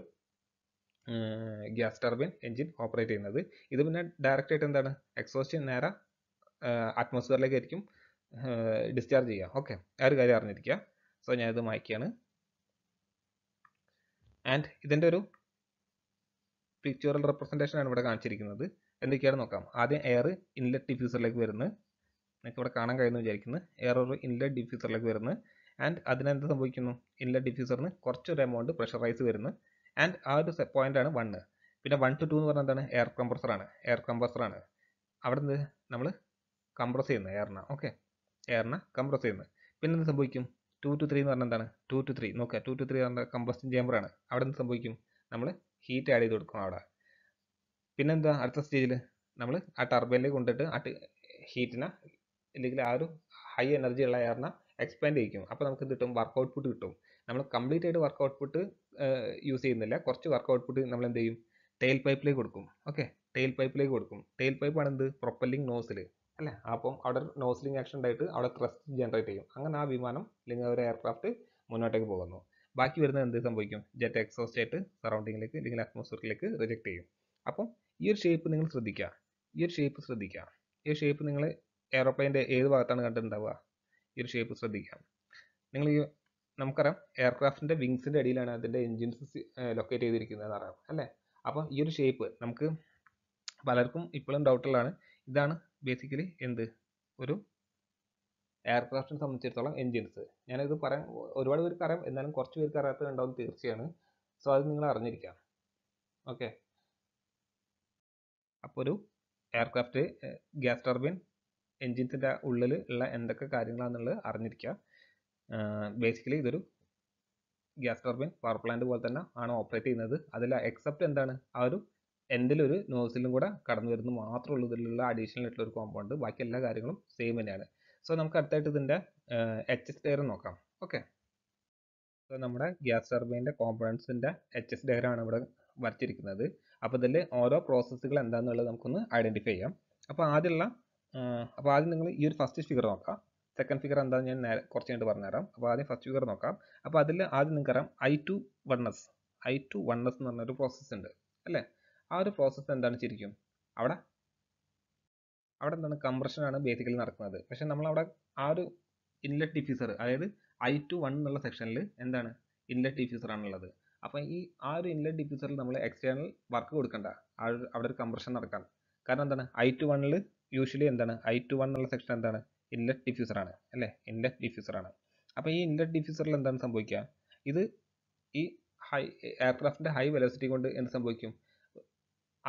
ഗ്യാസ് ടർബൈൻ എഞ്ചിൻ ഓപ്പറേറ്റ് ചെയ്യുന്നത് ഇത് പിന്നെ ഡയറക്റ്റ് ആയിട്ട് എന്താണ് എക്സോസ്റ്റ് നേരെ ആയിരിക്കും ഡിസ്ചാർജ് ചെയ്യുക ഓക്കെ ആ ഒരു കാര്യം അറിഞ്ഞിരിക്കുക സോ ഞാൻ ഇത് മായ്ക്കുകയാണ് ആൻഡ് ഇതിൻ്റെ ഒരു പിക്ചറൽ റെപ്രസെൻറ്റേഷൻ ആണ് ഇവിടെ കാണിച്ചിരിക്കുന്നത് എന്തൊക്കെയാണ് നോക്കാം ആദ്യം എയർ ഇൻലെറ്റ് ഡിഫ്യൂസറിലേക്ക് വരുന്നു നിങ്ങൾക്ക് ഇവിടെ കാണാൻ കഴിയുന്നു വിചാരിക്കുന്നു എയർ ഒരു ഇൻലെറ്റ് ഡിഫ്യൂസറിലേക്ക് വരുന്നു ആൻഡ് അതിനെന്ത് സംഭവിക്കുന്നു ഇൻലെറ്റ് ഡിഫ്യൂസറിന് കുറച്ചൊരു എമൗണ്ട് പ്രഷറൈസ് വരുന്നു ആൻഡ് ആ ഒരു പോയിൻ്റാണ് വണ്ണ് പിന്നെ വൺ ടു ടു എന്ന് പറഞ്ഞാൽ എന്താണ് എയർ കംപ്രസറാണ് എയർ കംപ്രസറാണ് അവിടെ നിന്ന് നമ്മൾ കംപ്രസ് ചെയ്യുന്നത് എയറിനെ ഓക്കെ എയറിനെ കംപ്രസ് ചെയ്യുന്നത് പിന്നെ എന്ത് സംഭവിക്കും ടു ടു ത്രീ എന്ന് പറഞ്ഞാൽ എന്താണ് ടു ടു ത്രീ നോക്കുക ടു ടു ത്രീ പറഞ്ഞാൽ കമ്പസ്റ്റൻ ചേമ്പറാണ് അവിടെ നിന്ന് സംഭവിക്കും നമ്മൾ ഹീറ്റ് ആഡ് ചെയ്ത് കൊടുക്കണം അവിടെ പിന്നെന്താ അടുത്ത സ്റ്റേജിൽ നമ്മൾ ആ ടർബൈനിലേക്ക് കൊണ്ടിട്ട് ആ ഹീറ്റിനെ അല്ലെങ്കിൽ ആ ഒരു ഹൈ എനർജി ഉള്ള എയറിനെ എക്സ്പാൻഡ് ചെയ്യിക്കും അപ്പോൾ നമുക്ക് എന്ത് കിട്ടും വർക്ക് ഔട്ട്പുട്ട് കിട്ടും നമ്മൾ കംപ്ലീറ്റ് ആയിട്ട് വർക്ക് ഔട്ട്പുട്ട് യൂസ് ചെയ്യുന്നില്ല കുറച്ച് വർക്ക് ഔട്ട്പുട്ട് നമ്മൾ എന്ത് ചെയ്യും ടെയിൽ പൈപ്പിലേക്ക് കൊടുക്കും ഓക്കെ ടെയിൽ പൈപ്പിലേക്ക് കൊടുക്കും ടെയിൽ പൈപ്പാണ് എന്ത് പ്രൊപ്പല്ലിംഗ് നോസിൽ അല്ലേ അപ്പം അവിടെ നോസ്ലിംഗ് ആക്ഷൻ ഉണ്ടായിട്ട് അവിടെ ത്രസ്റ്റ് ജനറേറ്റ് ചെയ്യും അങ്ങനെ ആ വിമാനം അല്ലെങ്കിൽ ഒരു എയർക്രാഫ്റ്റ് മുന്നോട്ടേക്ക് പോകുന്നു ബാക്കി വരുന്നത് എന്ത് സംഭവിക്കും ജെറ്റ് എക്സോസ്റ്റ് ആയിട്ട് സറൗണ്ടിങ്ങിലേക്ക് അല്ലെങ്കിൽ അറ്റ്മോസ്ഫിയറിലേക്ക് റിജക്ട് ചെയ്യും അപ്പം ഈ ഒരു ഷേപ്പ് നിങ്ങൾ ശ്രദ്ധിക്കുക ഈ ഒരു ഷേപ്പ് ശ്രദ്ധിക്കുക ഈ ഷേപ്പ് നിങ്ങൾ എയറോപ്ലെയിൻ്റെ ഏത് ഭാഗത്താണ് കണ്ടിട്ടുണ്ടാവുക ഈ ഒരു ഷേപ്പ് ശ്രദ്ധിക്കുക നിങ്ങൾ ഈ നമുക്കറിയാം എയർക്രാഫ്റ്റിൻ്റെ വിങ്സിൻ്റെ അടിയിലാണ് അതിൻ്റെ എൻജിൻസ് ലൊക്കേറ്റ് ചെയ്തിരിക്കുന്നത് അറിയാം അല്ലേ അപ്പം ഈ ഒരു ഷേപ്പ് നമുക്ക് പലർക്കും ഇപ്പോഴും ഡൗട്ടുള്ളതാണ് ഇതാണ് ബേസിക്കലി എന്ത് ഒരു എയർക്രാഫ്റ്റിനെ സംബന്ധിച്ചിടത്തോളം എൻജിൻസ് ഞാനിത് പറയാൻ ഒരുപാട് പേർക്ക് അറിയാം എന്നാലും കുറച്ച് പേർക്ക് അറിയാത്ത ഉണ്ടാവും തീർച്ചയാണ് സോ അത് നിങ്ങൾ അറിഞ്ഞിരിക്കാം ഓക്കെ അപ്പോൾ ഒരു എയർക്രാഫ്റ്റ് ഗ്യാസ് ടർബൈൻ എൻജിൻസിൻ്റെ ഉള്ളിൽ ഉള്ള എന്തൊക്കെ കാര്യങ്ങളാണെന്നുള്ളത് അറിഞ്ഞിരിക്കുക ബേസിക്കലി ഇതൊരു ഗ്യാസ് ടർബൈൻ പവർ പ്ലാന്റ് പോലെ തന്നെ ആണ് ഓപ്പറേറ്റ് ചെയ്യുന്നത് അതിൽ എക്സെപ്റ്റ് എന്താണ് ആ ഒരു എൻഡിലൊരു നോസിലും കൂടെ കടന്നു വരുന്നത് മാത്രമുള്ള ഇതിലുള്ള അഡീഷണൽ ആയിട്ടുള്ള ഒരു കോമ്പൗണ്ട് ബാക്കി എല്ലാ കാര്യങ്ങളും സെയിം തന്നെയാണ് സോ നമുക്ക് അടുത്തായിട്ട് ഇതിൻ്റെ എച്ച് എസ് ഡയഗ്രം നോക്കാം ഓക്കെ സോ നമ്മുടെ ഗ്യാസ് ടർബൈൻ്റെ കോമ്പണൻസിൻ്റെ എച്ച് എസ് ഡയഗ്രം ആണ് ഇവിടെ വരച്ചിരിക്കുന്നത് അപ്പോൾ ഇതിൽ ഓരോ പ്രോസസ്സുകൾ എന്താണെന്നുള്ളത് നമുക്കൊന്ന് ഐഡൻറ്റിഫൈ ചെയ്യാം അപ്പോൾ ആദ്യമുള്ള അപ്പോൾ ആദ്യം നിങ്ങൾ ഈ ഒരു ഫസ്റ്റ് ഫിഗർ നോക്കാം സെക്കൻഡ് ഫിഗർ എന്താണെന്ന് ഞാൻ നേരെ കുറച്ച് കഴിഞ്ഞിട്ട് പറഞ്ഞുതരാം അപ്പോൾ ആദ്യം ഫസ്റ്റ് ഫിഗർ നോക്കാം അപ്പോൾ അതിൽ ആദ്യം നിങ്ങൾക്കറിയാം I two one S I two one S എന്ന് പറഞ്ഞൊരു പ്രോസസ്സ് ഉണ്ട് അല്ലേ ആ ഒരു പ്രോസസ്സ് എന്താണ് ശരിക്കും അവിടെ അവിടെ എന്താണ് കംപ്രഷനാണ് ബേസിക്കലി നടക്കുന്നത് പക്ഷെ നമ്മളവിടെ ആ ഒരു ഇൻലെറ്റ് ഡിഫ്യൂസർ അതായത് ഐ ടു വൺ എന്നുള്ള സെക്ഷനിൽ എന്താണ് ഇൻലെറ്റ് ഡിഫ്യൂസർ ആണുള്ളത് അപ്പം ഈ ആ ഒരു ഇൻലെറ്റ് ഡിഫ്യൂസറിൽ നമ്മൾ എക്സ്റ്റേണൽ വർക്ക് കൊടുക്കണ്ട ആ ഒരു അവിടെ ഒരു കംപ്രഷൻ നടക്കാൻ കാരണം എന്താണ് ഐ ടു വണ്ണിൽ യൂഷ്വലി എന്താണ് ഐ ടു വൺ എന്നുള്ള സെക്ഷൻ എന്താണ് ഇൻലെറ്റ് ഡിഫ്യൂസർ ആണ് അല്ലേ ഇൻലെറ്റ് ഡിഫ്യൂസർ ആണ് അപ്പോൾ ഈ ഇൻലെറ്റ് ഡിഫ്യൂസറിൽ എന്താണ് സംഭവിക്കുക ഇത് ഈ ഹൈ എയർക്രാഫ്റ്റിൻ്റെ ഹൈ വെലോസിറ്റി കൊണ്ട് എന്ത് സംഭവിക്കും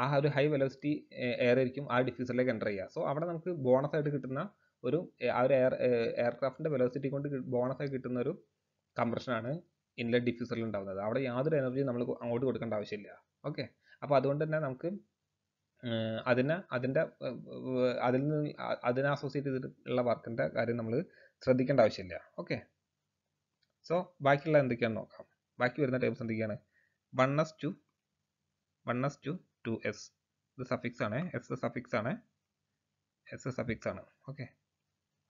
ആ ഒരു ഹൈ വെലോസിറ്റി എയർ ആയിരിക്കും ആ ഡിഫ്യൂസറിലേക്ക് എൻ്റർ ചെയ്യുക സോ അവിടെ നമുക്ക് ബോണസ് ആയിട്ട് കിട്ടുന്ന ഒരു ആ ഒരു എയർ എയർക്രാഫ്റ്റിൻ്റെ വെലോസിറ്റി കൊണ്ട് ബോണസായി കിട്ടുന്ന ഒരു കംപ്രഷനാണ് ഇൻലെറ്റ് ഡിഫ്യൂസറിൽ ഉണ്ടാകുന്നത് അവിടെ യാതൊരു എനർജിയും നമ്മൾ അങ്ങോട്ട് കൊടുക്കേണ്ട ആവശ്യമില്ല ഓക്കെ അപ്പോൾ അതുകൊണ്ട് തന്നെ നമുക്ക് അതിനെ അതിൻ്റെ അതിൽ നിന്ന് അതിനെ അസോസിയേറ്റ് ചെയ്തിട്ടുള്ള വർക്കിൻ്റെ കാര്യം നമ്മൾ ശ്രദ്ധിക്കേണ്ട ആവശ്യമില്ല ഓക്കെ സോ ബാക്കിയുള്ള എന്തൊക്കെയാണെന്ന് നോക്കാം ബാക്കി വരുന്ന ടൈപ്സ് എന്തൊക്കെയാണ് one S two one S two two S ഇത് സഫിക്സ് ആണ് എസ് സഫിക്സ് ആണ് എസ് സഫിക്സ് ആണ് ഓക്കെ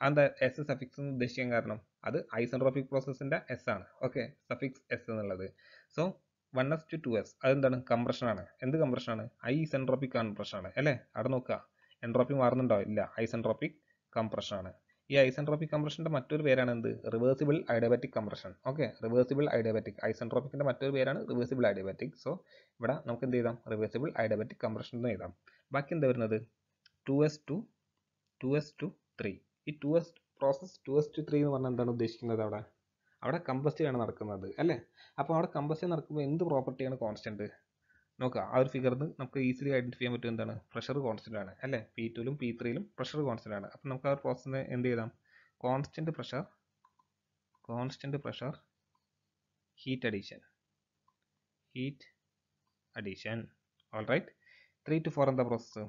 എന്താ എസ് സഫിക്സ് എന്ന് ഉദ്ദേശിക്കാൻ കാരണം അത് ഐസൻട്രോപിക് പ്രോസസ്സിന്റെ എസ് ആണ് ഓക്കെ സഫിക്സ് എസ് എന്നുള്ളത് so one S two two S അതെന്താണ് കംപ്രഷനാണ് എന്ത് കംപ്രഷനാണ് ഐസെൻട്രോപ്പിക് കംപ്രഷനാണ് അല്ലേ അവിടെ നോക്കുക എൻട്രോപ്പി മാറുന്നുണ്ടോ ഇല്ല ഐസെൻട്രോപ്പിക് കംപ്രഷനാണ് ഈ ഐസെൻട്രോപ്പിക് കംപ്രഷൻ്റെ മറ്റൊരു പേരാണ് എന്ത് reversible adiabatic compression okay reversible adiabatic ഐസെൻട്രോപ്പിക്കിൻ്റെ മറ്റൊരു പേരാണ് റിവേഴ്സിബിൾ ഐഡിയബാറ്റിക് സോ ഇവിടെ നമുക്ക് എന്ത് ചെയ്താം റിവേഴ്സിബിൾ ഐഡിയബാറ്റിക് കംപ്രഷൻ എന്ന് എഴുതാം ബാക്കി എന്താ വരുന്നത് two S two two S two three ഈ two S process two S two three എന്ന് പറഞ്ഞാൽ എന്താണ് ഉദ്ദേശിക്കുന്നത് അവിടെ അവിടെ കമ്പസ്റ്റീവാണ് നടക്കുന്നത് അല്ലേ അപ്പോൾ അവിടെ കമ്പസ്റ്റീവ് നടക്കുമ്പോൾ എന്ത് പ്രോപ്പർട്ടിയാണ് കോൺസ്റ്റൻറ്റ് നോക്കുക ആ ഒരു ഫിഗറിൽ നമുക്ക് ഈസിലി ഐഡൻറ്റിഫൈ ചെയ്യാൻ പറ്റും എന്താണ് പ്രഷർ കോൺസ്റ്റൻ്റ് ആണ് അല്ലേ പി ടുവിലും പി ത്രീയിലും പ്രഷർ കോൺസ്റ്റൻ്റ് ആണ് അപ്പോൾ നമുക്ക് ആ ഒരു പ്രോസസ്സിന് എന്ത് ചെയ്താം constant pressure constant pressure heat addition heat addition all right three to four എന്താ പ്രോസസ്സ്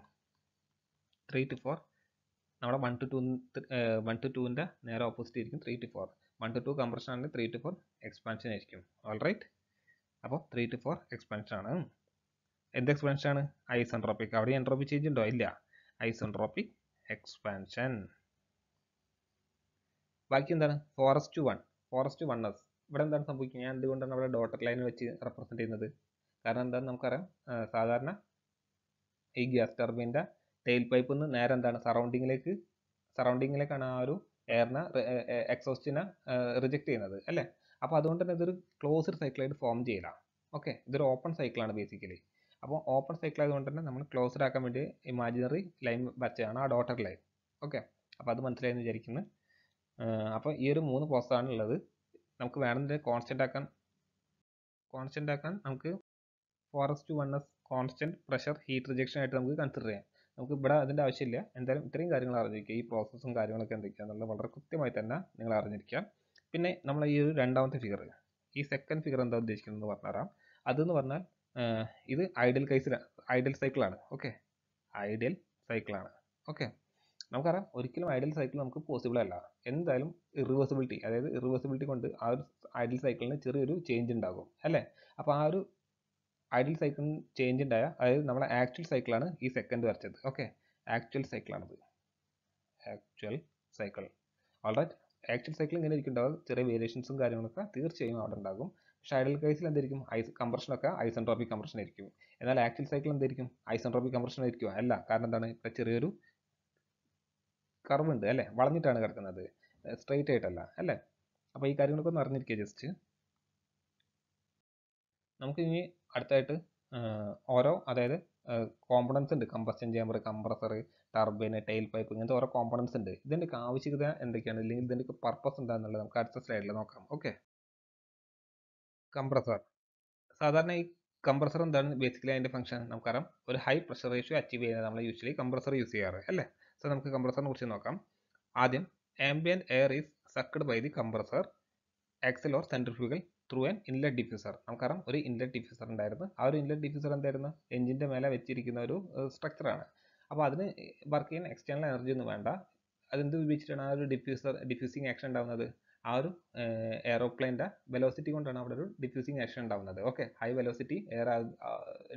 ത്രീ ടു ഫോർ നമ്മുടെ one two two one two ടുവിൻ്റെ നേരെ ഓപ്പോസിറ്റ് ആയിരിക്കും three to four one two two compression ആണെങ്കിൽ ത്രീ ടു ഫോർ എക്സ്പാൻഷൻ ആയിരിക്കും all right അപ്പോൾ three to four expansion ആണ് എന്ത് എക്സ്പാൻഷൻ ആണ് ഐസെൻട്രോപ്പിക് അവിടെ എൻട്രോപ്പി ചേഞ്ച് ഉണ്ടോ ഇല്ല ഐസെൻട്രോപ്പിക് എക്സ്പാൻഷൻ ബാക്കി എന്താണ് ഫോറസ്റ്റ് വൺ ഫോറസ്റ്റ് വണ്ണസ് ഇവിടെ എന്താണ് സംഭവിക്കുന്നത് ഞാൻ എന്തുകൊണ്ടാണ് അവിടെ ഡോട്ടർ ലൈൻ വെച്ച് റെപ്രസെൻറ്റ് ചെയ്യുന്നത് കാരണം എന്താണ് നമുക്കറിയാം സാധാരണ ഈ ഗ്യാസ് ടർബിൻ്റെ ടെയിൽ പൈപ്പ് നിന്ന് നേരെ എന്താണ് സറൗണ്ടിങ്ങിലേക്ക് സറൗണ്ടിങ്ങിലേക്കാണ് ആ ഒരു എയറിനെ എക്സോസ്റ്റിനെ റിജക്റ്റ് ചെയ്യുന്നത് അല്ലേ അപ്പോൾ അതുകൊണ്ട് തന്നെ ഇതൊരു ക്ലോസ്ഡ് സൈക്കിളായിട്ട് ഫോം ചെയ്യില്ല ഓക്കെ ഇതൊരു ഓപ്പൺ സൈക്കിളാണ് ബേസിക്കലി അപ്പോൾ ഓപ്പൺ സൈക്കിൾ ആയതുകൊണ്ട് തന്നെ നമ്മൾ ക്ലോസർ ആക്കാൻ വേണ്ടി ഇമാജിനറി ലൈൻ വരച്ചതാണ് ആ ഡോട്ടർ ലൈൻ ഓക്കെ അപ്പോൾ അത് മനസ്സിലായെന്ന് വിചാരിക്കുന്നു അപ്പോൾ ഈ ഒരു മൂന്ന് പ്രോസസ്സാണ് ഉള്ളത് നമുക്ക് വേണമെങ്കിൽ കോൺസ്റ്റൻ്റ് ആക്കാൻ കോൺസ്റ്റൻ്റ് ആക്കാൻ നമുക്ക് four two one S constant pressure heat rejection ആയിട്ട് നമുക്ക് കൺസിഡർ ചെയ്യാം നമുക്ക് ഇവിടെ അതിൻ്റെ ആവശ്യമില്ല എന്തായാലും ഇത്രയും കാര്യങ്ങൾ അറിഞ്ഞിരിക്കുക ഈ പ്രോസസ്സും കാര്യങ്ങളൊക്കെ നമ്മൾ വളരെ കൃത്യമായി തന്നെ നിങ്ങൾ അറിഞ്ഞിരിക്കുക പിന്നെ നമ്മൾ ഈ ഒരു രണ്ടാമത്തെ ഫിഗർ ഈ സെക്കൻഡ് ഫിഗർ എന്താ ഉദ്ദേശിക്കുന്നത് എന്ന് പറഞ്ഞുതരാം അതെന്ന് പറഞ്ഞാൽ ഇത് ഐഡിയൽ കേസിലാണ് ഐഡിയൽ സൈക്കിളാണ് ഓക്കെ ഐഡിയൽ സൈക്കിളാണ് ഓക്കെ നമുക്കറിയാം ഒരിക്കലും ഐഡിയൽ സൈക്കിൾ നമുക്ക് പോസിബിൾ അല്ല എന്തായാലും ഇറിവേഴ്സിബിലിറ്റി അതായത് ഇറിവേഴ്സിബിലിറ്റി കൊണ്ട് ആ ഒരു ഐഡിയൽ സൈക്കിളിന് ചെറിയൊരു ചേഞ്ച് ഉണ്ടാകും അല്ലേ അപ്പോൾ ആ ഒരു ഐഡിയൽ സൈക്കിളിന് ചേഞ്ച് ഉണ്ടായ അതായത് നമ്മുടെ ആക്ച്വൽ സൈക്കിളാണ് ഈ സെക്കൻഡ് വരച്ചത് ഓക്കെ ആക്ച്വൽ സൈക്കിളാണത് actual cycle all right actual cycle ഇങ്ങനെ ഇരിക്കുന്നുണ്ടാവും ചെറിയ വേരിയേഷൻസും കാര്യങ്ങളൊക്കെ തീർച്ചയായും അവിടെ ഉണ്ടാകും ഷൈഡൽ കേസിൽ എന്തായിരിക്കും ഐസ് കംപ്രഷനൊക്കെ ഐസൻട്രോപിക് കംപ്രഷൻ ആയിരിക്കും എന്നാൽ ആക്ച്വൽ സൈക്കിൾ എന്തായിരിക്കും ഐസൻട്രോപിക് കംപ്രഷൻ ആയിരിക്കും അല്ല കാരണം എന്താണ് ഇവിടെ ചെറിയൊരു കർവുണ്ട് അല്ലേ വളഞ്ഞിട്ടാണ് കിടക്കുന്നത് സ്ട്രെയിറ്റ് ആയിട്ടല്ല അല്ലേ അപ്പോൾ ഈ കാര്യങ്ങളൊക്കെ ഒന്ന് അറിഞ്ഞിരിക്കുക ജസ്റ്റ് നമുക്ക് ഇനി അടുത്തായിട്ട് ഓരോ അതായത് കോമ്പണൻസ് ഉണ്ട് combustion chamber compressor turbine tail pipe ഇങ്ങനത്തെ ഓരോ കോമ്പണൻസ് ഉണ്ട് ഇതിൻ്റെ ആവശ്യകത എന്തൊക്കെയാണ് അല്ലെങ്കിൽ ഇതിൻ്റെ പർപ്പസ് എന്താണെന്നുള്ളത് നമുക്ക് അടുത്ത സ്ലൈഡിൽ നോക്കാം ഓക്കെ കംപ്രസർ സാധാരണ ഈ കംപ്രസർ എന്താണ് ബേസിക്കലി അതിൻ്റെ ഫംഗ്ഷൻ നമുക്കറിയാം ഒരു ഹൈ പ്രഷർ റേഷ്യോ അച്ചീവ് ചെയ്യുന്നത് നമ്മൾ യൂഷ്വലി കംപ്രസർ യൂസ് ചെയ്യാറ് അല്ലേ സോ നമുക്ക് കംപ്രസറിനെ കുറിച്ച് നോക്കാം ആദ്യം ambient air is sucked by the compressor axial or centrifugal through an inlet diffuser നമുക്കറിയാം ഒരു ഇൻലെറ്റ് ഡിഫ്യൂസർ ഉണ്ടായിരുന്നു ആ ഒരു ഇൻലെറ്റ് ഡിഫ്യൂസർ എന്തായിരുന്നു എഞ്ചിൻ്റെ മേലെ വെച്ചിരിക്കുന്ന ഒരു സ്ട്രക്ചറാണ് അപ്പോൾ അതിന് വർക്ക് ചെയ്യുന്ന എക്സ്റ്റേണൽ എനർജി ഒന്നും വേണ്ട അതെന്ത് ഉപയോഗിച്ചിട്ടാണ് ആ ഒരു ഡിഫ്യൂസർ ഡിഫ്യൂസിങ് ആക്ഷൻ ഉണ്ടാകുന്നത് ആ ഒരു എയറോപ്ലെയിൻ്റെ വെലോസിറ്റി കൊണ്ടാണ് അവിടെ ഒരു ഡിഫ്യൂസിങ് ആക്ഷൻ ഉണ്ടാകുന്നത് ഓക്കെ ഹൈ വെലോസിറ്റി എയർ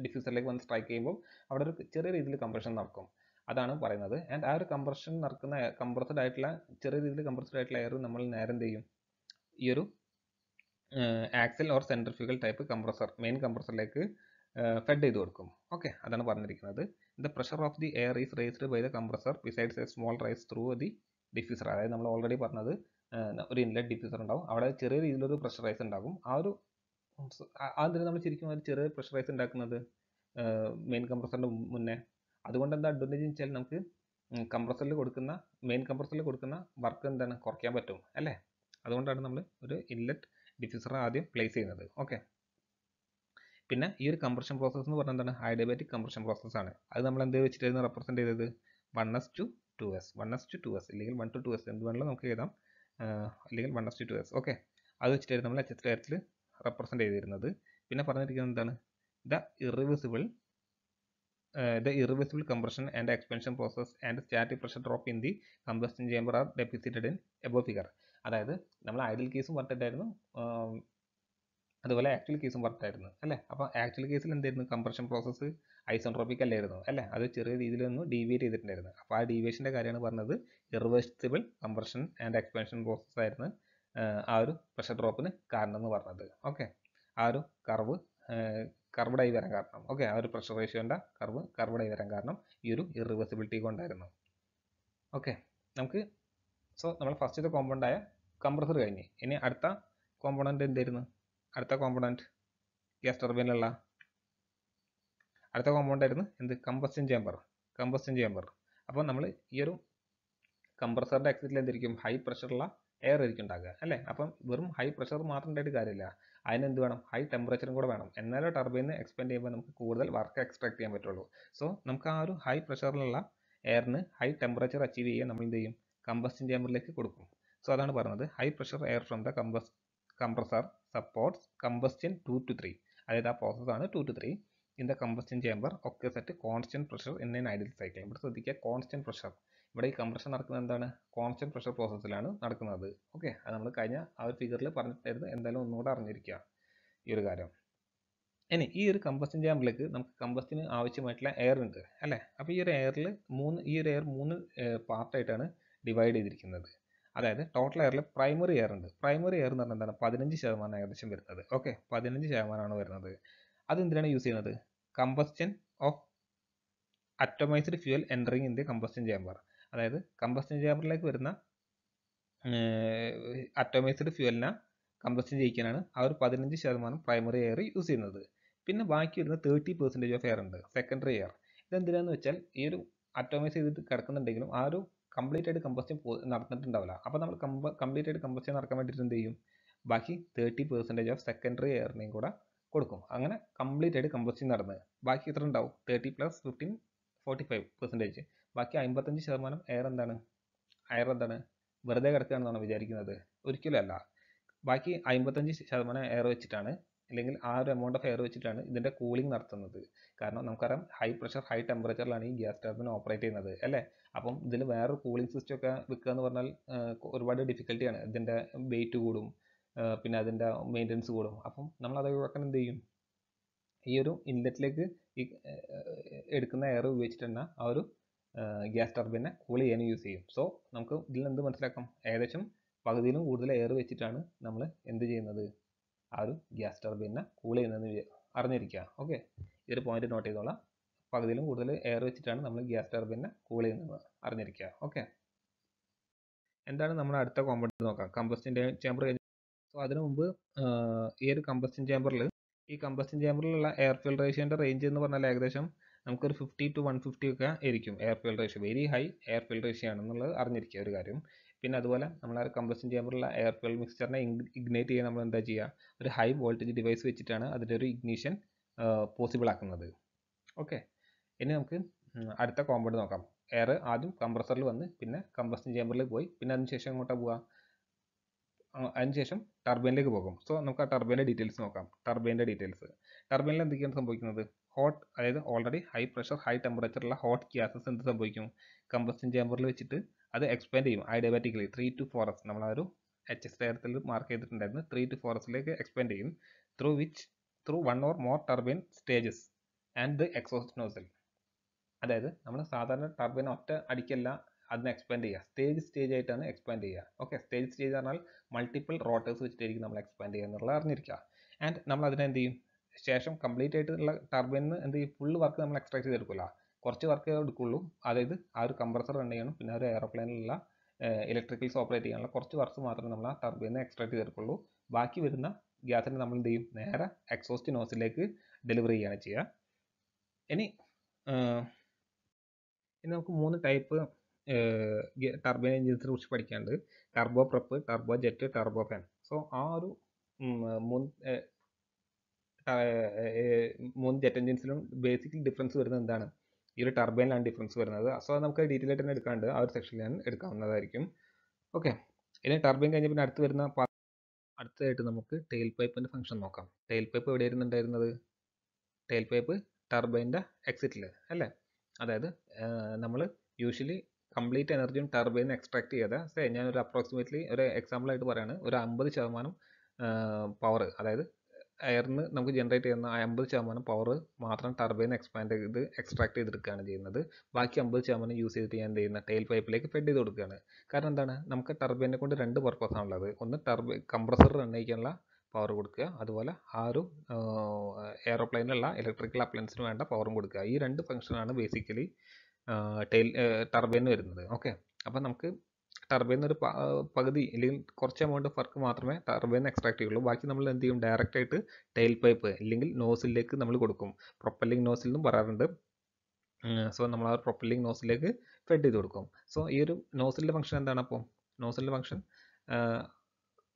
ഡിഫ്യൂസറിലേക്ക് വന്ന് സ്ട്രൈക്ക് ചെയ്യുമ്പോൾ അവിടെ ഒരു ചെറിയ രീതിയിൽ കംപ്രഷൻ നടക്കും അതാണ് പറയുന്നത് ആൻഡ് ആ ഒരു കംപ്രഷൻ നടക്കുന്ന കംപ്രസ്ഡ് ആയിട്ടുള്ള ചെറിയ രീതിയിൽ കംപ്രസ്ഡ് ആയിട്ടുള്ള എയർ നമ്മൾ നേരം ചെയ്യും ഈ ഒരു axial or centrifugal type compressor main കംപ്രസറിലേക്ക് ഫെഡ് ചെയ്ത് കൊടുക്കും ഓക്കെ അതാണ് പറഞ്ഞിരിക്കുന്നത് the pressure of the air is raised by the compressor besides a small rise through the diffuser അതായത് നമ്മൾ ഓൾറെഡി പറഞ്ഞത് ഒരു ഇൻലെറ്റ് ഡിഫ്യൂസർ ഉണ്ടാവും അവിടെ ചെറിയ രീതിയിലൊരു പ്രഷറൈസ് ഉണ്ടാകും ആ ഒരു അതിന് നമ്മൾ ശരിക്കും ഒരു ചെറിയ പ്രഷറൈസ് ഉണ്ടാക്കുന്നത് മെയിൻ കംപ്രസറിൻ്റെ മുന്നേ അതുകൊണ്ട് എന്താ അഡ്വാൻറ്റേജ് വെച്ചാൽ നമുക്ക് കംപ്രസറിൽ കൊടുക്കുന്ന മെയിൻ കംപ്രസറിൽ കൊടുക്കുന്ന വർക്ക് എന്താണ് കുറയ്ക്കാൻ പറ്റും അല്ലേ അതുകൊണ്ടാണ് നമ്മൾ ഒരു ഇൻലെറ്റ് ഡിഫ്യൂസർ ആദ്യം പ്ലേസ് ചെയ്യുന്നത് ഓക്കെ പിന്നെ ഈ ഒരു കംപ്രഷൻ പ്രോസസ്സ് എന്ന് പറഞ്ഞാൽ എന്താണ് ഹൈഡബാറ്റിക് കംപ്രഷൻ പ്രോസസ്സ് ആണ് അത് നമ്മൾ എന്ത് വെച്ചിട്ടായിരുന്നു റെപ്രസെൻറ്റ് ചെയ്തത് one S two two S one S two two S ഇല്ലെങ്കിൽ വൺ ടു ടു എസ് എന്ത് വേണമെങ്കിലും നമുക്ക് എഴുതാം അല്ലെങ്കിൽ one S two S okay അത് വെച്ചിട്ടായിരുന്നു നമ്മൾ എച്ച് എസ് കാര്യത്തിൽ റെപ്രസെൻറ്റ് ചെയ്തിരുന്നത് പിന്നെ പറഞ്ഞിരിക്കുന്നത് എന്താണ് the irreversible the irreversible compression and expansion process and static pressure drop in the compression chamber are depicted in above figure അതായത് നമ്മൾ ഐഡിൽ കേസും പറഞ്ഞിട്ടുണ്ടായിരുന്നു അതുപോലെ ആക്ച്വൽ കേസും വർക്ക് ആയിരുന്നു അല്ലേ അപ്പോൾ ആക്ച്വൽ കേസിൽ എന്തായിരുന്നു കംപ്രഷൻ പ്രോസസ്സ് ഐസോട്രോപിക് അല്ലായിരുന്നു അല്ലേ അത് ചെറിയ രീതിയിൽ ഒന്ന് ഡീവിയേറ്റ് ചെയ്തിട്ടുണ്ടായിരുന്നു അപ്പോൾ ആ ഡീവിയേഷൻ്റെ കാര്യമാണ് പറഞ്ഞത് irreversible compression and expansion process ആയിരുന്നു ആ ഒരു പ്രഷർ ഡ്രോപ്പിന് കാരണം എന്ന് പറഞ്ഞത് ഓക്കെ ആ ഒരു കർവ് കർവഡായി വരാൻ കാരണം ഓക്കെ ആ ഒരു പ്രഷർ റേഷ്യോൻ്റെ കർവ് കർവഡായി വരാൻ കാരണം ഈ ഒരു ഇറിവേഴ്സിബിലിറ്റി കൊണ്ടായിരുന്നു ഓക്കെ നമുക്ക് സോ നമ്മൾ ഫസ്റ്റത്തെ ആയ കംപ്രസർ കഴിഞ്ഞ് ഇനി അടുത്ത കോമ്പൗണ്ട് എന്തായിരുന്നു അടുത്ത കോമ്പണൻറ്റ് ഗ്യാസ് ടർബൈനിലുള്ള അടുത്ത കോമ്പൗണ്ട് ആയിരുന്നു എന്ത് കമ്പസ്റ്റൻ ചേമ്പർ കമ്പസ്റ്റൻ ചേമ്പർ അപ്പോൾ നമ്മൾ ഈ ഒരു കംപ്രസറിൻ്റെ എക്സിറ്റിൽ എന്തായിരിക്കും ഹൈ പ്രഷറുള്ള എയർ ആയിരിക്കും ഉണ്ടാക്കുക അല്ലേ അപ്പം വെറും ഹൈ പ്രഷർ മാത്രം ഉണ്ടായിട്ട് കാര്യമില്ല അതിനെന്ത് എന്ത് വേണം ഹൈ ടെമ്പറേച്ചറും കൂടെ വേണം എന്നാലേ ടർബൈൻ എക്സ്പെൻഡ് ചെയ്യുമ്പോൾ നമുക്ക് കൂടുതൽ വർക്ക് എക്സ്ട്രാക്ട് ചെയ്യാൻ പറ്റുള്ളൂ സോ നമുക്ക് ആ ഒരു ഹൈ പ്രഷറിലുള്ള എയറിന് ഹൈ ടെമ്പറേച്ചർ അച്ചീവ് ചെയ്യാൻ നമ്മൾ എന്ത് ചെയ്യും കമ്പസ്റ്റിൻ ചേമ്പറിലേക്ക് കൊടുക്കും സോ അതാണ് പറഞ്ഞത് high pressure air from the കമ്പസ് കംപ്രസർ supports combustion 2 to 3 അതായത് ആ പ്രോസസ് ആണ് two to three in the compression chamber occurs at constant pressure in an ideal cycle ഇവിടെ ശ്രദ്ധിക്കുക കോൺസ്റ്റന്റ് പ്രഷർ ഇവിടെ ഈ കംപ്രഷൻ നടക്കുന്നത് എന്താണ് കോൺസ്റ്റന്റ് പ്രഷർ പ്രോസസ്സിലാണ് നടക്കുന്നത് ഓക്കെ അത് നമ്മൾ കഴിഞ്ഞ ആ ഒരു ഫിഗറിൽ പറഞ്ഞിട്ടായിരുന്നു എന്തായാലും ഒന്നുകൂടെ അറിഞ്ഞിരിക്കുക ഈ ഒരു കാര്യം ഇനി ഈ ഒരു കമ്പസ്റ്റൻ ചേമ്പറിലേക്ക് നമുക്ക് കമ്പസ്റ്റിന് ആവശ്യമായിട്ടുള്ള എയർ ഉണ്ട് അല്ലേ അപ്പോൾ ഈ ഒരു എയറിൽ മൂന്ന് ഈ ഒരു എയർ മൂന്ന് പാർട്ടായിട്ടാണ് ഡിവൈഡ് ചെയ്തിരിക്കുന്നത് അതായത് ടോട്ടൽ എയറിൽ പ്രൈമറി എയർ ഉണ്ട് പ്രൈമറി എയർ എന്ന് പറഞ്ഞാൽ എന്താണ് പതിനഞ്ച് ശതമാനം ഏകദേശം വരുന്നത് ഓക്കെ പതിനഞ്ച് ശതമാനമാണ് വരുന്നത് അതെന്തിനാണ് യൂസ് ചെയ്യുന്നത് combustion of atomised fuel entering in the combustion chamber അതായത് കമ്പസ്റ്റൻ ചേമ്പറിലേക്ക് വരുന്ന അറ്റോമൈസ്ഡ് ഫ്യൂവലിനെ കമ്പസ്റ്റൻ ചെയ്യിക്കാനാണ് ആ ഒരു പതിനഞ്ച് ശതമാനം പ്രൈമറി എയർ യൂസ് ചെയ്യുന്നത് പിന്നെ ബാക്കി വരുന്ന തേർട്ടി പെർസെൻറ്റേജ് ഓഫ് എയർ ഉണ്ട് സെക്കൻഡറി എയർ ഇതെന്തിനാന്ന് വെച്ചാൽ ഈ ഒരു അറ്റോമൈസ് ചെയ്തിട്ട് കിടക്കുന്നുണ്ടെങ്കിലും ആ ഒരു കംപ്ലീറ്റ് ആയിട്ട് കമ്പസ്റ്റൻ നടന്നിട്ടുണ്ടാവില്ല അപ്പോൾ നമ്മൾ കമ്പ കംപ്ലീറ്റ് ആയിട്ട് കമ്പസ്റ്റൻ നടക്കാൻ വേണ്ടിയിട്ട് എന്ത് ചെയ്യും ബാക്കി തേർട്ടി പെർസെൻറ്റേജ് ഓഫ് സെക്കൻഡറി എയറിനെയും കൂടെ കൊടുക്കും അങ്ങനെ കംപ്ലീറ്റ് ആയിട്ട് കമ്പസ്റ്റൻ നടന്ന് ബാക്കി എത്ര ഉണ്ടാവും thirty plus fifteen forty five percentage ബാക്കി അമ്പത്തഞ്ച് ശതമാനം എയർ എന്താണ് എയർ എന്താണ് വെറുതെ കിടക്കുകയാണെന്നാണ് വിചാരിക്കുന്നത് ഒരിക്കലും അല്ല ബാക്കി അമ്പത്തഞ്ച് ശതമാനം എയർ വെച്ചിട്ടാണ് അല്ലെങ്കിൽ ആ ഒരു എമൗണ്ട് ഓഫ് എയർ വെച്ചിട്ടാണ് ഇതിൻ്റെ കൂളിംഗ് നടത്തുന്നത് കാരണം നമുക്കറിയാം ഹൈ പ്രഷർ ഹൈ ടെമ്പറേച്ചറിലാണ് ഈ ഗ്യാസ് ടർബൈൻ ഓപ്പറേറ്റ് ചെയ്യുന്നത് അല്ലേ അപ്പം ഇതിൽ വേറൊരു കൂളിംഗ് സിസ്റ്റം ഒക്കെ വെക്കുക എന്ന് പറഞ്ഞാൽ ഒരുപാട് ഡിഫിക്കൽട്ടിയാണ് ഇതിൻ്റെ വെയിറ്റ് കൂടും പിന്നെ അതിൻ്റെ മെയിൻ്റനൻസ് കൂടും അപ്പം നമ്മൾ അത് ഒഴിവാക്കാൻ എന്ത് ചെയ്യും ഈ ഒരു ഇൻലെറ്റിലേക്ക് ഈ എടുക്കുന്ന എയർ ഉപയോഗിച്ചിട്ട് തന്നെ ആ ഒരു ഗ്യാസ് ടർബൈനെ കൂൾ ചെയ്യാനും യൂസ് ചെയ്യും സോ നമുക്ക് ഇതിൽ എന്ത് മനസ്സിലാക്കാം ഏകദേശം പകുതിയിലും കൂടുതൽ എയർ വെച്ചിട്ടാണ് നമ്മൾ എന്ത് ചെയ്യുന്നത് ആ ഒരു ഗ്യാസ് ടർബൈനിനെ കൂൾ ചെയ്യുന്നതെന്ന് അറിഞ്ഞിരിക്കുക ഓക്കെ ഈ ഒരു പോയിന്റ് നോട്ട് ചെയ്തോളാം പകുതിയിലും കൂടുതൽ എയർ വെച്ചിട്ടാണ് നമ്മൾ ഗ്യാസ് ടർബൈനിനെ കൂൾ ചെയ്യുന്നത് അറിഞ്ഞിരിക്കുക ഓക്കെ എന്താണ് നമ്മുടെ അടുത്ത കോമ്പൗണ്ട് നോക്കാം കമ്പസ്റ്റിൻ്റെ ചേമ്പർ കഴിഞ്ഞ് സോ അതിനു മുമ്പ് ഈ ഒരു കമ്പസ്റ്റിൻ ചേമ്പറിൽ ഈ കമ്പസ്റ്റിൻ ചേമ്പറിലുള്ള എയർ ഫിൽട്രേഷൻ്റെ റേഞ്ച് എന്ന് പറഞ്ഞാൽ ഏകദേശം നമുക്കൊരു ഫിഫ്റ്റി ടു വൺ ഫിഫ്റ്റി ഒക്കെ ആയിരിക്കും air filtration very high air filtration ആണെന്നുള്ളത് അറിഞ്ഞിരിക്കുക ഒരു കാര്യം പിന്നെ അതുപോലെ നമ്മൾ ആ കമ്പസ്റ്റൻ ചേമ്പറിലുള്ള എയർ ഫ്യൂൽ മിക്സ്ചറിനെ ഇഗ്നേറ്റ് ചെയ്യാൻ നമ്മൾ എന്താ ചെയ്യുക ഒരു ഹൈ വോൾട്ടേജ് ഡിവൈസ് വെച്ചിട്ടാണ് അതിൻ്റെ ഒരു ഇഗ്നീഷൻ പോസിബിൾ ആക്കുന്നത് ഓക്കെ ഇനി നമുക്ക് അടുത്ത കോമ്പൗണ്ട് നോക്കാം എയർ ആദ്യം കംപ്രസറിൽ വന്ന് പിന്നെ കംപ്രഷൻ ചേമ്പറിൽ പോയി പിന്നെ അതിനുശേഷം എങ്ങോട്ടാണ് പോവുക അതിനുശേഷം ടർബൈനിലേക്ക് പോകും സോ നമുക്ക് ആ ടർബൈൻ്റെ ഡീറ്റെയിൽസ് നോക്കാം ടർബൈൻ്റെ ഡീറ്റെയിൽസ് ടർബൈനിൽ എന്തൊക്കെയാണ് സംഭവിക്കുന്നത് ഹോട്ട് അതായത് ഓൾറെഡി ഹൈ പ്രഷർ ഹൈ ടെമ്പറേച്ചറുള്ള ഹോട്ട് ഗ്യാസസ് എന്ത് സംഭവിക്കും കംപ്രസ്റ്റൻ ചേമ്പറിൽ വെച്ചിട്ട് അത് എക്സ്പാൻഡ് ചെയ്യും adiabatically three to four S നമ്മൾ ആ ഒരു എച്ച് എസ് ഡയറത്തിൽ മാർക്ക് ചെയ്തിട്ടുണ്ടായിരുന്നു ത്രീ ടു ഫോർ എസിലേക്ക് എക്സ്പാൻഡ് ചെയ്യും through which through one or more turbine stages and the exhaust nozzle അതായത് നമ്മൾ സാധാരണ ടർബൈൻ ഒറ്റ അടിക്കല്ല അതിനെ എക്സ്പാൻഡ് ചെയ്യുക സ്റ്റേജ് സ്റ്റേജ് ആയിട്ടാണ് എക്സ്പാൻഡ് ചെയ്യുക ഓക്കെ സ്റ്റേജ് സ്റ്റേജ് പറഞ്ഞാൽ മൾട്ടിപ്പിൾ റോട്ടേഴ്സ് വെച്ചിട്ടായിരിക്കും നമ്മൾ എക്സ്പാൻഡ് ചെയ്യുക എന്നുള്ളത് അറിഞ്ഞിരിക്കുക ആൻഡ് നമ്മൾ അതിനെ എന്ത് ചെയ്യും ശേഷം കംപ്ലീറ്റ് ആയിട്ടുള്ള ടർബൈനിന് എന്ത് ചെയ്യും ഫുൾ വർക്ക് നമ്മൾ എക്സ്ട്രാക്ട് ചെയ്തെടുക്കില്ല കുറച്ച് വർക്ക് എടുക്കുള്ളൂ അതായത് ആ ഒരു കംപ്രസർ റൺ ചെയ്യണം പിന്നെ ഒരു എയർപ്ലെയിനിലുള്ള ഇലക്ട്രിക്കൽസ് ഓപ്പറേറ്റ് ചെയ്യാനുള്ള കുറച്ച് വർക്ക് മാത്രമേ നമ്മൾ ആ ടർബൈനിൽ നിന്ന് എക്സ്ട്രാക്ട് ചെയ്തെടുക്കുള്ളൂ ബാക്കി വരുന്ന ഗ്യാസിനെ നമ്മൾ എന്ത് ചെയ്യും നേരെ എക്സോസ്റ്റ് നോസിലേക്ക് ഡെലിവറി ചെയ്യാണ് ചെയ്യുക ഇനി ഇനി നമുക്ക് മൂന്ന് ടൈപ്പ് ടർബൈൻ എഞ്ചിൻസിനെ കുറിച്ച് പഠിക്കാനുണ്ട് turboprop turbojet turbofan so ആ ഒരു മൂന്ന് മൂന്ന് ജെറ്റ് എഞ്ചിൻസിലും ബേസിക്കലി ഡിഫറൻസ് വരുന്നത് എന്താണ് ഈ ഒരു ടർബൈനിലാണ് ഡിഫറൻസ് വരുന്നത് സോ നമുക്ക് ഡീറ്റെയിൽ ആയിട്ട് തന്നെ എടുക്കാണ്ട് ആ ഒരു സെക്ഷനിൽ ഞാൻ എടുക്കാവുന്നതായിരിക്കും ഓക്കെ ഇനി ടർബൈൻ കഴിഞ്ഞ പിന്നെ അടുത്ത് വരുന്ന അടുത്തതായിട്ട് നമുക്ക് ടെയിൽ പൈപ്പിൻ്റെ ഫംഗ്ഷൻ നോക്കാം ടെയിൽ പൈപ്പ് എവിടെ ആയിരുന്നുണ്ടായിരുന്നത് ടെയിൽ പൈപ്പ് ടർബൈൻ്റെ എക്സിറ്റിൽ അല്ലേ അതായത് നമ്മൾ യൂഷ്വലി കംപ്ലീറ്റ് എനർജിയും ടർബൈൻ എക്സ്ട്രാക്ട് ചെയ്യാതെ സേ ഞാനൊരു അപ്രോക്സിമേറ്റ്ലി ഒരു എക്സാമ്പിളായിട്ട് പറയുകയാണ് ഒരു അമ്പത് ശതമാനം പവർ അതായത് എയറിന് നമുക്ക് ജനറേറ്റ് ചെയ്യുന്ന ആ അമ്പത് ശതമാനം പവർ മാത്രം ടർബൈൻ എക്സ്പാൻഡ് ചെയ്ത് എക്സ്ട്രാക്ട് ചെയ്തെടുക്കുകയാണ് ചെയ്യുന്നത് ബാക്കി അമ്പത് ശതമാനം യൂസ് ചെയ്തിട്ട് ഞാൻ ചെയ്യുന്ന ടെയിൽ പൈപ്പിലേക്ക് ഫെഡ് ചെയ്ത് കൊടുക്കുകയാണ് കാരണം എന്താണ് നമുക്ക് ടർബൈനെ കൊണ്ട് രണ്ട് ഉള്ളത് ഒന്ന് ടർബൈ കംപ്രസർ റൺ പവർ കൊടുക്കുക അതുപോലെ ആ ഒരു എയറോപ്ലെയിനിലുള്ള ഇലക്ട്രിക്കൽ അപ്ലയൻസിന് വേണ്ട പവറും കൊടുക്കുക ഈ രണ്ട് ഫംഗ്ഷനാണ് ബേസിക്കലി ടെയിൽ ടർബൈൻ വരുന്നത് ഓക്കെ അപ്പോൾ നമുക്ക് ടർബൈൻ ഒരു പകുതി അല്ലെങ്കിൽ കുറച്ച് എമൗണ്ട് വർക്ക് മാത്രമേ ടർബൈൻ എക്സ്ട്രാക്ട് ചെയ്യുള്ളൂ ബാക്കി നമ്മൾ എന്ത് ചെയ്യും ഡയറക്റ്റ് ആയിട്ട് ടൈൽ പൈപ്പ് അല്ലെങ്കിൽ നോസിലേക്ക് നമ്മൾ കൊടുക്കും പ്രൊപ്പല്ലിംഗ് നോസിൽ നിന്നും പറയാറുണ്ട് സോ നമ്മൾ ആ പ്രൊപ്പല്ലിംഗ് നോസിലേക്ക് ഫെഡ് ചെയ്ത് കൊടുക്കും സോ ഈ ഒരു നോസിലിൻ്റെ ഫംഗ്ഷൻ എന്താണ് അപ്പോൾ നോസിലിൻ്റെ ഫംഗ്ഷൻ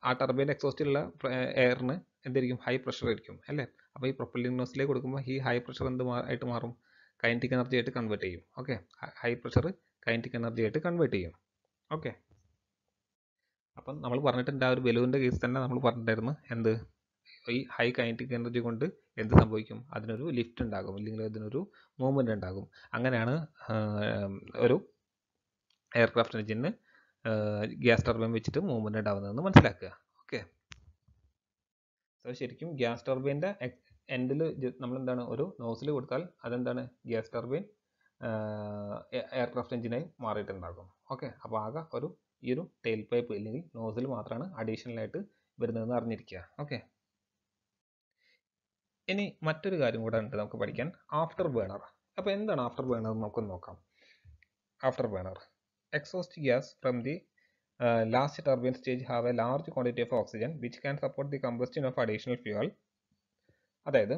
ആ ടർബൈൻ എക്സോസ്റ്റിലുള്ള എയറിന് എന്തായിരിക്കും ഹൈ പ്രഷർ ആയിരിക്കും അല്ലേ അപ്പോൾ ഈ പ്രൊപ്പല്ലിംഗ് നോസിലേക്ക് കൊടുക്കുമ്പോൾ ഈ ഹൈ പ്രഷർ എന്ത് ആയിട്ട് മാറും കൈനറ്റിക് എനർജി ആയിട്ട് കൺവേർട്ട് ചെയ്യും okay high pressure kinetic energy ആയിട്ട് കൺവേർട്ട് ചെയ്യും ഓക്കെ അപ്പം നമ്മൾ പറഞ്ഞിട്ടുണ്ട് ആ ഒരു ബലൂണിൻ്റെ കേസ് തന്നെ നമ്മൾ പറഞ്ഞിട്ടുണ്ടായിരുന്നു എന്ത് ഈ ഹൈ കൈനറ്റിക് എനർജി കൊണ്ട് എന്ത് സംഭവിക്കും അതിനൊരു ലിഫ്റ്റ് ഉണ്ടാകും അല്ലെങ്കിൽ അതിനൊരു മൂവ്മെൻ്റ് ഉണ്ടാകും അങ്ങനെയാണ് ഒരു എയർക്രാഫ്റ്റ് എഞ്ചിന് ഗ്യാസ് ടർബൈൻ വെച്ചിട്ട് മൂവ്മെൻ്റ് ഉണ്ടാകുന്നതെന്ന് മനസ്സിലാക്കുക ഓക്കെ അപ്പോൾ ശരിക്കും ഗ്യാസ് ടർബൈൻ്റെ എൻഡിൽ നമ്മൾ എന്താണ് ഒരു നോസിൽ കൊടുത്താൽ അതെന്താണ് ഗ്യാസ് ടർബൈൻ എയർക്രാഫ്റ്റ് എഞ്ചിനായി മാറിയിട്ടുണ്ടാകും ഓക്കെ അപ്പോൾ ആകെ ഒരു ഈ ഒരു ടെയിൽ പൈപ്പ് അല്ലെങ്കിൽ നോസിൽ മാത്രമാണ് അഡീഷണൽ ആയിട്ട് വരുന്നതെന്ന് അറിഞ്ഞിരിക്കുക ഓക്കെ ഇനി മറ്റൊരു കാര്യം കൂടെ ഉണ്ട് നമുക്ക് പഠിക്കാൻ ആഫ്റ്റർ ബേണർ അപ്പോൾ എന്താണ് ആഫ്റ്റർ ബേണർ എന്ന് നമുക്കൊന്ന് നോക്കാം afterburner exhaust gas from the last turbine stage have a large quantity of oxygen which can support the combustion of additional fuel അതായത്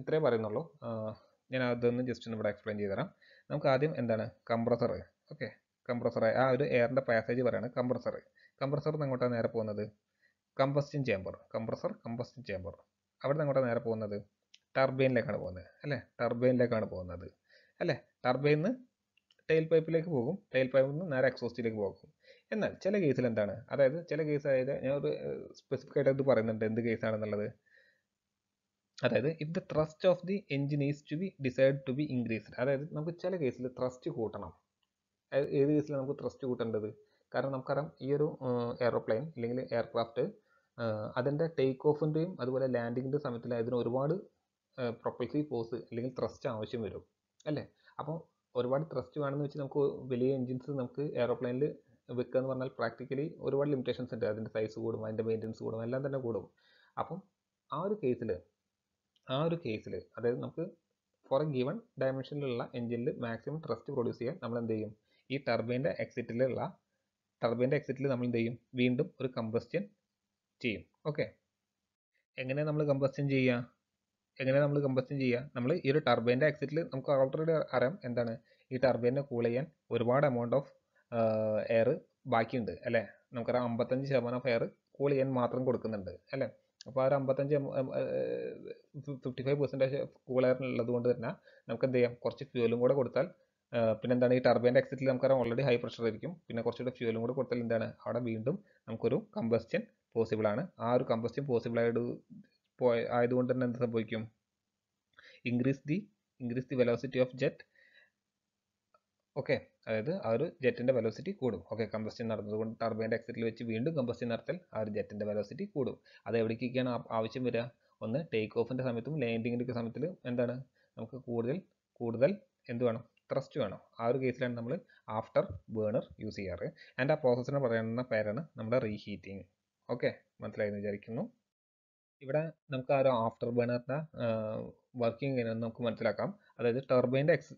ഇത്രേ പറയുന്നുള്ളൂ uh, ഞാൻ അതൊന്ന് ജസ്റ്റ് ഒന്ന് ഇവിടെ എക്സ്പ്ലെയിൻ ചെയ്തുതരാം നമുക്ക് ആദ്യം എന്താണ് കംപ്രസർ ഓക്കെ കംപ്രസർ ആ ഒരു എയറിൻ്റെ പാസേജ് പറയാണ് കംപ്രസർ കംപ്രസർ എങ്ങോട്ടാണ് നേരെ പോകുന്നത് combustion chamber compressor combustion chamber അവിടെ നിന്ന് എങ്ങോട്ടാണ് നേരെ പോകുന്നത് ടർബൈനിലേക്കാണ് പോകുന്നത് അല്ലേ ടർബൈനിലേക്കാണ് പോകുന്നത് അല്ലേ ടർബൈനിൽ നിന്ന് ടെയിൽ പൈപ്പിലേക്ക് പോകും ടെയിൽ പൈപ്പിൽ നിന്ന് നേരെ എക്സോസ്റ്റിലേക്ക് പോകും എന്നാൽ ചില കേസിൽ എന്താണ് അതായത് ചില കേസ് അതായത് ഞാൻ ഒരു സ്പെസിഫിക് ആയിട്ട് ഇത് പറയുന്നുണ്ട് എന്ത് കേസാണെന്നുള്ളത് അതായത് if the thrust of the engine is to be decide to be increased അതായത് നമുക്ക് ചില കേസിൽ ത്രസ്റ്റ് കൂട്ടണം ഏത് കേസിൽ നമുക്ക് ത്രസ്റ്റ് കൂട്ടേണ്ടത് കാരണം നമുക്കറിയാം ഈ ഒരു എയറോപ്ലെയിൻ അല്ലെങ്കിൽ എയർക്രാഫ്റ്റ് അതിൻ്റെ ടേക്ക് ഓഫിൻ്റെയും അതുപോലെ ലാൻഡിങ്ങിൻ്റെ സമയത്തിൽ അതിന് ഒരുപാട് പ്രൊപ്പൽസീവ് ഫോഴ്സ് അല്ലെങ്കിൽ ത്രസ്റ്റ് ആവശ്യം വരും അല്ലേ അപ്പോൾ ഒരുപാട് ത്രസ്റ്റ് വേണമെന്ന് വെച്ചാൽ നമുക്ക് വലിയ എൻജിൻസ് നമുക്ക് എയറോപ്ലെയിനിൽ വെക്കുക എന്ന് പറഞ്ഞാൽ പ്രാക്ടിക്കലി ഒരുപാട് ലിമിറ്റേഷൻസ് ഉണ്ട് അതിൻ്റെ സൈസ് കൂടും അതിൻ്റെ മെയിൻ്റെനൻസ് കൂടും എല്ലാം തന്നെ കൂടും അപ്പം ആ ഒരു കേസിൽ ആ ഒരു കേസിൽ അതായത് നമുക്ക് ഫോർ എ ഗിവൺ ഡയമെൻഷനിലുള്ള എഞ്ചിനിൽ മാക്സിമം ത്രസ്റ്റ് പ്രൊഡ്യൂസ് ചെയ്യാൻ നമ്മൾ എന്ത് ചെയ്യും ഈ ടർബൈൻ്റെ എക്സിറ്റിലുള്ള ടർബൈൻ്റെ എക്സിറ്റിൽ നമ്മൾ എന്ത് ചെയ്യും വീണ്ടും ഒരു കമ്പസ്റ്റ്യൻ ചെയ്യും ഓക്കെ എങ്ങനെ നമ്മൾ കമ്പസ്റ്റ്യൻ ചെയ്യുക എങ്ങനെ നമ്മൾ കമ്പസ്റ്റ്യൻ ചെയ്യുക നമ്മൾ ഈ ഒരു ടർബൈൻ്റെ എക്സിറ്റിൽ നമുക്ക് ഓൾറെഡി അറിയാം എന്താണ് ഈ ടർബൈനെ കൂൾ ചെയ്യാൻ ഒരുപാട് എമൗണ്ട് ഓഫ് എയർ ബാക്കിയുണ്ട് അല്ലേ നമുക്കറിയാം അമ്പത്തഞ്ച് ശതമാനം ഓഫ് എയർ കൂൾ ചെയ്യാൻ മാത്രം കൊടുക്കുന്നുണ്ട് അല്ലേ അപ്പോൾ ആ ഒരു അമ്പത്തഞ്ച് ഫിഫ്റ്റി ഫൈവ് പെർസെൻറ്റേജ് കൂൾ എയറിനുള്ളത് കൊണ്ട് തന്നെ നമുക്ക് എന്ത് ചെയ്യാം കുറച്ച് ഫ്യൂലും കൂടെ കൊടുത്താൽ പിന്നെ എന്താണ് ഈ ടർബൈൻ്റെ എക്സിറ്റിൽ നമുക്കറിയാം ഓൾറെഡി ഹൈ പ്രഷർ ആയിരിക്കും പിന്നെ കുറച്ചുകൂടെ ഫ്യൂലും കൂടി കൊടുത്താൽ എന്താണ് അവിടെ വീണ്ടും നമുക്കൊരു കമ്പസ്റ്റ്യൻ പോസിബിൾ ആണ് ആ ഒരു കമ്പസ്റ്റ്യൻ പോസിബിൾ ആയിട്ട് പോയ ആയതുകൊണ്ട് തന്നെ എന്ത് സംഭവിക്കും increase the increase the velocity of jet okay അതായത് ആ ഒരു ജെറ്റിൻ്റെ വെലോസിറ്റി കൂടും ഓക്കെ കമ്പസ്റ്റൻ നടന്നതുകൊണ്ട് ടർബൈൻ്റെ എക്സിറ്റിൽ വെച്ച് വീണ്ടും കമ്പസ്റ്റൻ നടത്താൽ ആ ഒരു ജെറ്റിൻ്റെ വെലോസിറ്റി കൂടും അത് എവിടേക്കൊക്കെയാണ് ആവശ്യം വരിക ഒന്ന് ടേക്ക് ഓഫിൻ്റെ സമയത്തും ലാൻഡിങ്ങിൻ്റെ സമയത്തിലും എന്താണ് നമുക്ക് കൂടുതൽ കൂടുതൽ എന്ത് വേണം ട്രസ്റ്റ് വേണം ആ ഒരു കേസിലാണ് നമ്മൾ ആഫ്റ്റർ ബേണർ യൂസ് ചെയ്യാറ് ആൻഡ് ആ പ്രോസസ്സിന് പറയുന്ന പേരാണ് നമ്മുടെ റീഹീറ്റിംഗ് ഓക്കെ മനസ്സിലായി വിചാരിക്കുന്നു ഇവിടെ നമുക്ക് ആ ഒരു ആഫ്റ്റർ ബേണറിൻ്റെ വർക്കിംഗ് എങ്ങനെയാണെന്ന് നമുക്ക് മനസ്സിലാക്കാം അതായത് ടെർബൈൻ്റെ എക്സ്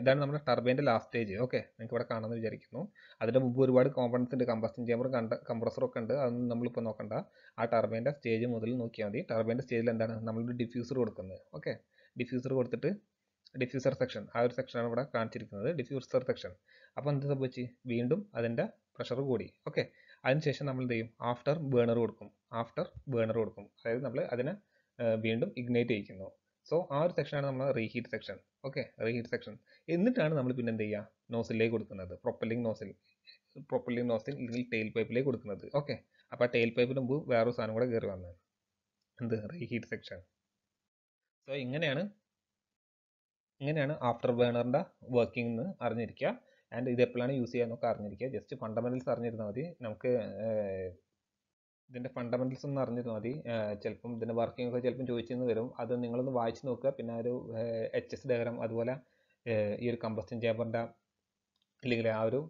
ഇതാണ് നമ്മുടെ ടർബൈൻ്റെ ലാസ്റ്റ് സ്റ്റേജ് ഓക്കെ നിങ്ങൾക്ക് ഇവിടെ കാണാമെന്ന് വിചാരിക്കുന്നു അതിൻ്റെ മുമ്പ് ഒരുപാട് കോമ്പണൻസ് ഉണ്ട് കമ്പസ്റ്റൻ ചേമ്പർ കണ്ട കംപ്രസറൊക്കെ ഉണ്ട് അതൊന്നും നമ്മളിപ്പോൾ നോക്കണ്ട ആ ടർബൈൻ്റെ സ്റ്റേജ് മുതൽ നോക്കിയാൽ മതി ടർബൈൻ്റെ സ്റ്റേജിൽ എന്താണ് നമ്മളൊരു ഡിഫ്യൂസർ കൊടുക്കുന്നത് ഓക്കെ ഡിഫ്യൂസർ കൊടുത്തിട്ട് ഡിഫ്യൂസർ സെക്ഷൻ ആ ഒരു സെക്ഷനാണ് ഇവിടെ കാണിച്ചിരിക്കുന്നത് ഡിഫ്യൂസർ സെക്ഷൻ അപ്പോൾ എന്ത് സംഭവിച്ച് വീണ്ടും അതിൻ്റെ പ്രഷർ കൂടി ഓക്കെ അതിനുശേഷം നമ്മൾ എന്ത് ചെയ്യും ആഫ്റ്റർ ബേണർ കൊടുക്കും ആഫ്റ്റർ ബേണർ കൊടുക്കും അതായത് നമ്മൾ അതിനെ വീണ്ടും ഇഗ്നൈറ്റ് ചെയ്യിക്കുന്നു സോ ആ ഒരു സെക്ഷനാണ് നമ്മൾ reheat section okay reheat section എന്നിട്ടാണ് നമ്മൾ പിന്നെ എന്ത് ചെയ്യുക നോസിലേക്ക് കൊടുക്കുന്നത് പ്രൊപ്പലിംഗ് നോസിൽ പ്രൊപ്പലിംഗ് നോസിൽ ഇതിൽ ടെയിൽ പൈപ്പിലേക്ക് കൊടുക്കുന്നത് ഓക്കെ അപ്പോൾ ആ ടെയിൽ പൈപ്പിന് മുമ്പ് വേറൊരു സാധനം കൂടെ കയറി വന്നത് എന്ത് റീഹീറ്റ് സെക്ഷൻ സോ ഇങ്ങനെയാണ് ഇങ്ങനെയാണ് ആഫ്റ്റർ ബേണറിൻ്റെ വർക്കിംഗ് എന്ന് അറിഞ്ഞിരിക്കുക ആൻഡ് ഇത് എപ്പോഴാണ് യൂസ് ചെയ്യാന്നൊക്കെ അറിഞ്ഞിരിക്കുക ജസ്റ്റ് ഫണ്ടമെൻറ്റൽസ് അറിഞ്ഞിരുന്നാൽ മതി നമുക്ക് ഇതിൻ്റെ ഫണ്ടമെൻറ്റൽസ് ഒന്ന് അറിഞ്ഞിരുന്നാൽ മതി ചിലപ്പം ഇതിൻ്റെ വർക്കിംഗ് ഒക്കെ ചിലപ്പം ചോദിച്ചെന്ന് വരും അത് നിങ്ങളൊന്ന് വായിച്ച് നോക്കുക പിന്നെ ഒരു എച്ച് എസ് ഡയഗ്രാം അതുപോലെ ഈ ഒരു കമ്പസ്റ്റൻ ചേമ്പറിൻ്റെ അല്ലെങ്കിൽ ആ ഒരു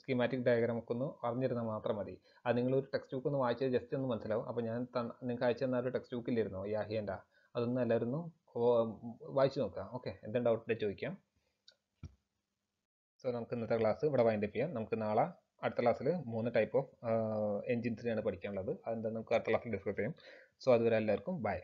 സ്കീമാറ്റിക് ഡയഗ്രാം ഒക്കെ ഒന്ന് അറിഞ്ഞിരുന്നാൽ മാത്രം മതി അത് നിങ്ങളൊരു ടെക്സ്റ്റ് ബുക്ക് ഒന്ന് വായിച്ചത് ജസ്റ്റ് ഒന്ന് മനസ്സിലാവും അപ്പോൾ ഞാൻ നിങ്ങൾക്ക് അയച്ചു തന്ന ഒരു ടെക്സ്റ്റ് ബുക്ക് ഇല്ലായിരുന്നോ യാഹിയൻ്റെ അതൊന്നും എല്ലാവരും വായിച്ചു നോക്കാം ഓക്കെ എന്തെങ്കിലും ഡൗട്ടിൽ ചോദിക്കാം സോ നമുക്ക് ഇന്നത്തെ ക്ലാസ് ഇവിടെ വൈൻഡ് അപ്പ് ചെയ്യാം നമുക്ക് നാളെ അടുത്ത ക്ലാസ്സിൽ മൂന്ന് ടൈപ്പ് ഓഫ് എൻജിൻസിനെയാണ് പഠിക്കാനുള്ളത് അതെന്താ നമുക്ക് അടുത്ത ക്ലാസ്സിൽ ഡിസ്കസ് ചെയ്യാം സോ അതുവരെ എല്ലാവർക്കും ബൈ